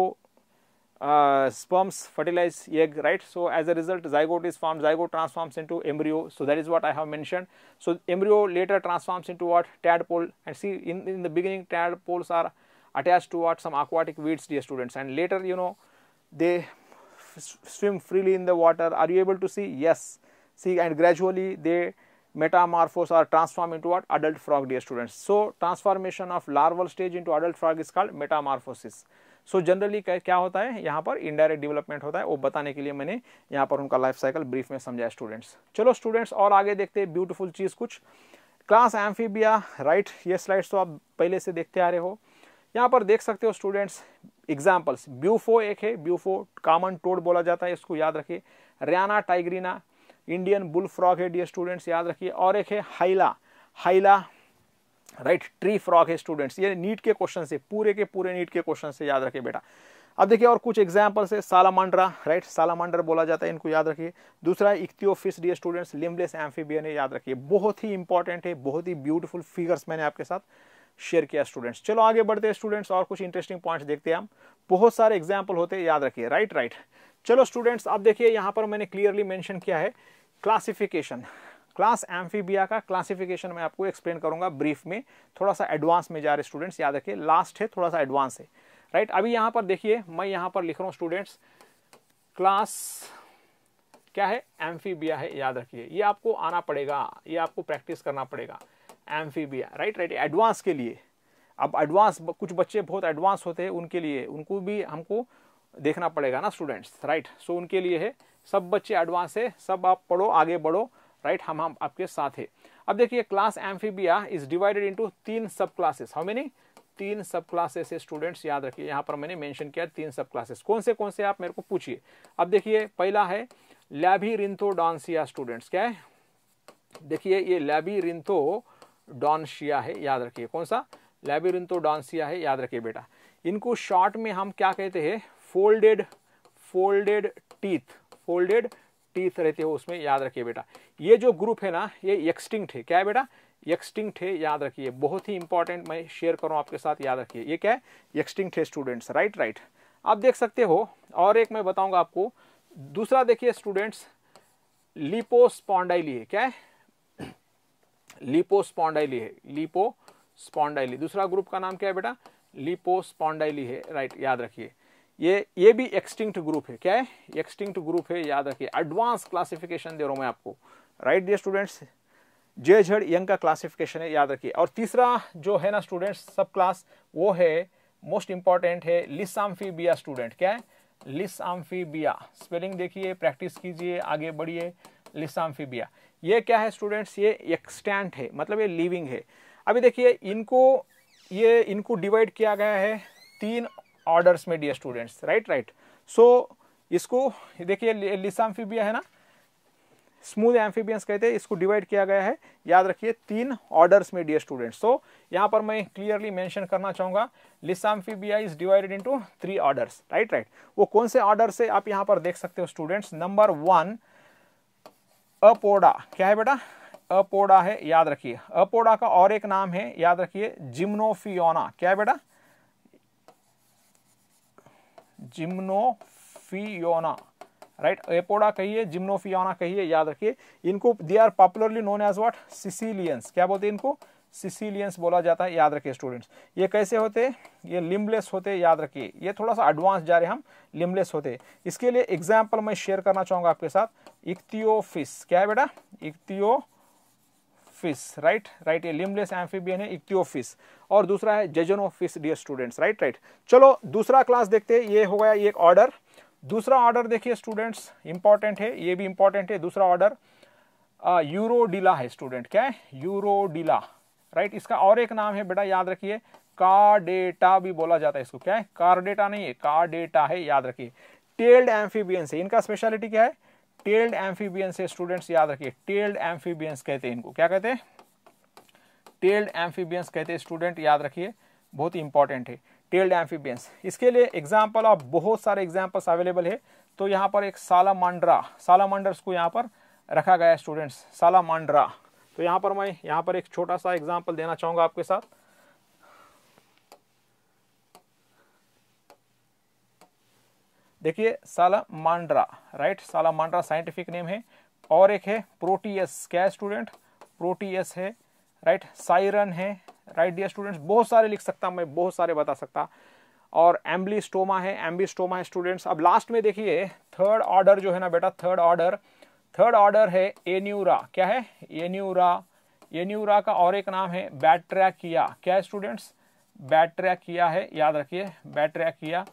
uh, sperms fertilize egg, right? So as a result, zygote is formed, zygote transforms into embryo. So that is what I have mentioned. So embryo later transforms into what? Tadpole. And see, in, in the beginning, tadpoles are attached to what? Some aquatic weeds, dear students. And later, you know, they swim freely in the water. Are you able to see? Yes. See, and gradually they metamorphose or transform into what? Adult frog, dear students. So transformation of larval stage into adult frog is called metamorphosis. So generally क्या होता है यहाँ पर इनडायरेक्ट डेवलपमेंट होता है वो बताने के लिए मैंने यहाँ पर उनका लाइफ साइकिल ब्रीफ में समझाया स्टूडेंट्स चलो स्टूडेंट्स और आगे देखते हैं ब्यूटीफुल चीज़ कुछ क्लास एम्फीबिया राइट ये स्लाइड्स तो आप पहले से देखते आ रहे हो यहाँ पर देख सकते हो स्टूडेंट्स एग्जाम्पल्स ब्यूफो एक है ब्यूफो कामन टोड बोला जाता है इसको याद रखिए Rana tigrina Indian bull frog है डियर स्टूडेंट्स याद रखिए और एक है Hyla Hyla right tree frog है स्टूडेंट्स ये नीट के क्वेश्चन से पूरे के पूरे नीट के क्वेश्चन से याद रखिए बेटा अब देखिए और कुछ एग्जाम्पल्स है सालामांड्रा राइट सालामांडर बोला जाता है इनको याद रखिए दूसरा Ichthyophis dear students limbless amphibian याद रखिए बहुत ही इंपॉर्टेंट है बहुत ही ब्यूटीफुल फिगर्स मैंने आपके साथ शेयर किया स्टूडेंट्स चलो आगे बढ़ते हैं स्टूडेंट्स और कुछ इंटरेस्टिंग पॉइंट्स देखते हैं हम बहुत सारे एग्जाम्पल होते हैं याद रखिए राइट राइट चलो स्टूडेंट्स अब देखिए यहाँ पर मैंने क्लियरली मैंशन किया है क्लासिफिकेशन क्लास एम्फीबिया का क्लासिफिकेशन मैं आपको एक्सप्लेन करूंगा ब्रीफ में थोड़ा सा एडवांस में जा रहे स्टूडेंट्स याद रखिए लास्ट है थोड़ा सा एडवांस है राइट अभी यहां पर देखिए मैं यहाँ पर लिख रहा हूँ स्टूडेंट्स क्लास क्या है एम्फीबिया है याद रखिए ये आपको आना पड़ेगा ये आपको प्रैक्टिस करना पड़ेगा एम्फीबिया राइट राइट एडवांस के लिए अब एडवांस कुछ बच्चे बहुत एडवांस होते हैं उनके लिए उनको भी हमको देखना पड़ेगा ना स्टूडेंट्स राइट सो उनके लिए है सब बच्चे एडवांस है सब आप पढ़ो आगे बढ़ो राइट हम हम आपके साथ है अब देखिए class Amphibia is divided into तीन सब क्लासेस हाउ मेनी तीन सब क्लासेस है स्टूडेंट्स याद रखिए यहाँ पर मैंने मेंशन किया तीन सब क्लासेस कौन से कौन से आप मेरे को पूछिए अब देखिए पहला है लैबी रिंथो डॉन्सिया स्टूडेंट्स क्या है देखिए ये लैबी रिंथो डॉन्सिया है याद रखिए कौन सा लैबी रिंथो डॉन्सिया है याद रखिए बेटा इनको शॉर्ट में हम क्या कहते हैं folded folded teeth folded teeth रहते हो उसमें याद रखिए बेटा ये जो ग्रुप है ना ये एक्सटिंक्ट है क्या है बेटा एक्सटिंक्ट है याद रखिए बहुत ही इंपॉर्टेंट मैं शेयर करूँ आपके साथ याद रखिए ये क्या है एक्सटिंक्ट है स्टूडेंट्स राइट राइट आप देख सकते हो और एक मैं बताऊँगा आपको दूसरा देखिए स्टूडेंट्स लिपोस्पॉन्डाइली है क्या है लिपोस्पॉन्डाइली है लिपो स्पॉन्डाइली दूसरा ग्रुप का नाम क्या है बेटा लिपोस्पॉन्डाइली है राइट याद रखिए ये ये भी एक्सटिंक्ट ग्रुप है क्या है एक्सटिंक्ट ग्रुप है याद रखिए एडवांस क्लासिफिकेशन दे रहा हूँ मैं आपको राइट डियर स्टूडेंट्स जे झड़ यंग का क्लासिफिकेशन है याद रखिए और तीसरा जो है ना स्टूडेंट्स सब क्लास वो है मोस्ट इंपॉर्टेंट है बिया स्टूडेंट क्या है बिया स्पेलिंग देखिए प्रैक्टिस कीजिए आगे बढ़िए बिया ये क्या है स्टूडेंट्स ये एक्सटेंट है मतलब ये लिविंग है अभी देखिए इनको ये इनको डिवाइड किया गया है तीन ऑर्डर्स में dear students right right so इसको देखिए लिसा एम्फीबिया है ना स्मूथ एम्फीबियंस कहते हैं इसको डिवाइड किया गया है याद रखिए तीन ऑर्डर्स में डियर स्टूडेंट्स सो यहाँ पर मैं क्लियरली मेंशन करना चाहूँगा Lissamphibia is divided into three orders right right वो कौन से ऑर्डर से आप यहाँ पर देख सकते हो स्टूडेंट्स नंबर वन अपोडा क्या है बेटा अपोडा है याद रखिए अपोडा का और एक नाम है याद रखिए जिम्नोफियोना क्या है बेटा जिम्नोफियोना राइट एपोडा कहिए जिम्नोफियोना कहिए याद रखिए इनको they are popularly known as what caecilians क्या बोलते हैं इनको सिसिलियंस बोला जाता है याद रखिए स्टूडेंट्स ये कैसे होते ये लिम्बलेस होते याद रखिए ये थोड़ा सा एडवांस जा रहे हम लिम्बलेस होते इसके लिए एग्जाम्पल मैं शेयर करना चाहूँगा आपके साथ इक्तियोफिस क्या है बेटा इक्तियो ऑफिस राइट राइट ये लिमलेस एम्फीबियन है इक्टियोफिश और दूसरा है जजन ऑफिस डियर स्टूडेंट्स राइट राइट चलो दूसरा क्लास देखते हैं ये हो गया ये एक ऑर्डर दूसरा ऑर्डर देखिए स्टूडेंट्स इंपॉर्टेंट है ये भी इंपॉर्टेंट है दूसरा ऑर्डर यूरोडिला है स्टूडेंट क्या है यूरोडिला राइट right? इसका और एक नाम है बेटा याद रखिए कार्डेटा भी बोला जाता है इसको क्या है कार्डेटा नहीं है कार्डेटा है याद रखिए टेल्ड एम्फीबियंस है इनका स्पेशलिटी क्या है टेल्ड एम्फीबियंस है स्टूडेंट्स याद रखिए टेल्ड एम्फीबियंस कहते हैं इनको क्या कहते हैं टेल्ड एम्फीबियंस कहते हैं स्टूडेंट याद रखिए बहुत ही इंपॉर्टेंट है टेल्ड एम्फीबियंस इसके लिए एग्जाम्पल और बहुत सारे एग्जाम्पल्स अवेलेबल है तो यहाँ पर एक सालामांड्रा सालामांडर्स को यहाँ पर रखा गया है स्टूडेंट्स सालामांड्रा तो यहाँ पर मैं यहाँ पर एक छोटा सा एग्जाम्पल देना चाहूँगा आपके साथ देखिए Salamandra right Salamandra scientific name है और एक है प्रोटीएस क्या स्टूडेंट प्रोटीएस है राइट साइरन है राइट डियर स्टूडेंट्स बहुत सारे लिख सकता मैं बहुत सारे बता सकता और एम्बली स्टोमा है स्टोमा है स्टूडेंट्स अब लास्ट में देखिए थर्ड ऑर्डर जो है ना बेटा थर्ड ऑर्डर थर्ड ऑर्डर है एन्यूरा क्या है एन्यूरा एन्यूरा का और एक नाम है बैट्रैकिया क्या है स्टूडेंट्स बैट्रैकिया है याद रखिए बैट्रैकिया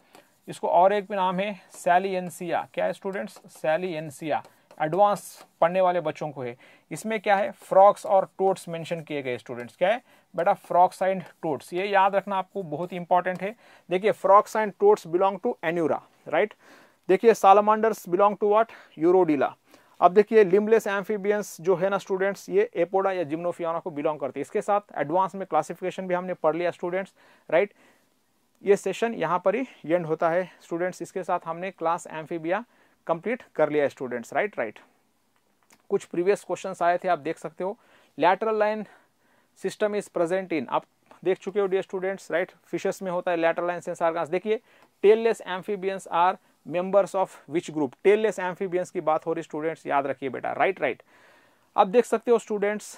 इसको और एक भी नाम है सैलियंसिया क्या है स्टूडेंट्स सैलियंसिया एडवांस पढ़ने वाले बच्चों को है इसमें क्या है फ्रॉक्स और टोट्स मेंशन किए गए स्टूडेंट्स क्या है बेटा फ्रॉक्स एंड टोट्स ये याद रखना आपको बहुत ही इंपॉर्टेंट है देखिए frogs and toads belong to Anura right देखिए सालमांडर्स बिलोंग टू वाट यूरोडिला अब देखिए लिमलेस एम्फीबियंस जो है ना स्टूडेंट्स ये एपोडा या जिम्नोफियाना को बिलोंग करते हैं इसके साथ एडवांस में क्लासिफिकेशन भी हमने पढ़ लिया स्टूडेंट्स राइट right? ये सेशन यहाँ पर ही एंड होता है स्टूडेंट्स इसके साथ हमने क्लास एम्फीबिया कंप्लीट कर लिया स्टूडेंट्स राइट राइट कुछ प्रीवियस क्वेश्चन आए थे आप देख सकते हो lateral line system is present in आप देख चुके हो डियर स्टूडेंट्स राइट फिशेस में होता है लैटरल लाइन सेंसार गांस देखिए tailless amphibians are members of which group tailless amphibians की बात हो रही स्टूडेंट्स याद रखिए बेटा राइट राइट आप देख सकते हो students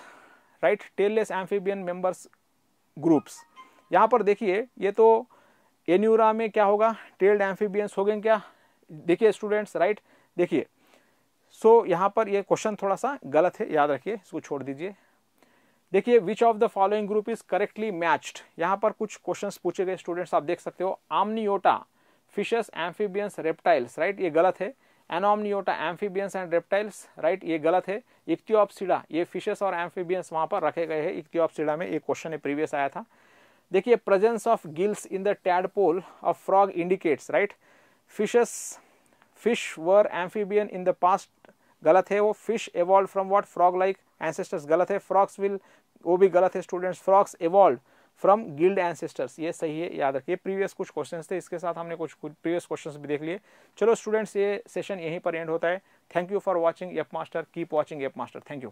right tailless amphibian members groups यहाँ पर देखिए ये तो एन्यूरा में क्या होगा टेल्ड एम्फीबियंस हो गए क्या देखिए स्टूडेंट्स राइट देखिए सो so, यहाँ पर ये क्वेश्चन थोड़ा सा गलत है याद रखिए इसको छोड़ दीजिए देखिए which of the following group is correctly matched यहाँ पर कुछ क्वेश्चन पूछे गए स्टूडेंट्स आप देख सकते हो amniota fishes amphibians reptiles right ये गलत है anamniota amphibians and reptiles right ये गलत है इक्तियोपसीडा ये फिशेस और एम्फीबियंस वहाँ पर रखे गए हैं इक्तियोपसीडा में एक क्वेश्चन प्रीवियस आया था देखिए presence of gills in the tadpole of frog indicates right fishes fish were amphibian in the past गलत है वो fish evolve from what frog like ancestors गलत है फ्रॉक्स विल वो भी गलत है students frogs evolve from gilled ancestors ये सही है याद रखिए प्रीवियस कुछ क्वेश्चन थे इसके साथ हमने कुछ प्रीवियस क्वेश्चन भी देख लिए चलो स्टूडेंट्स ये सेशन यहीं पर एंड होता है thank you for watching app master keep watching app master thank you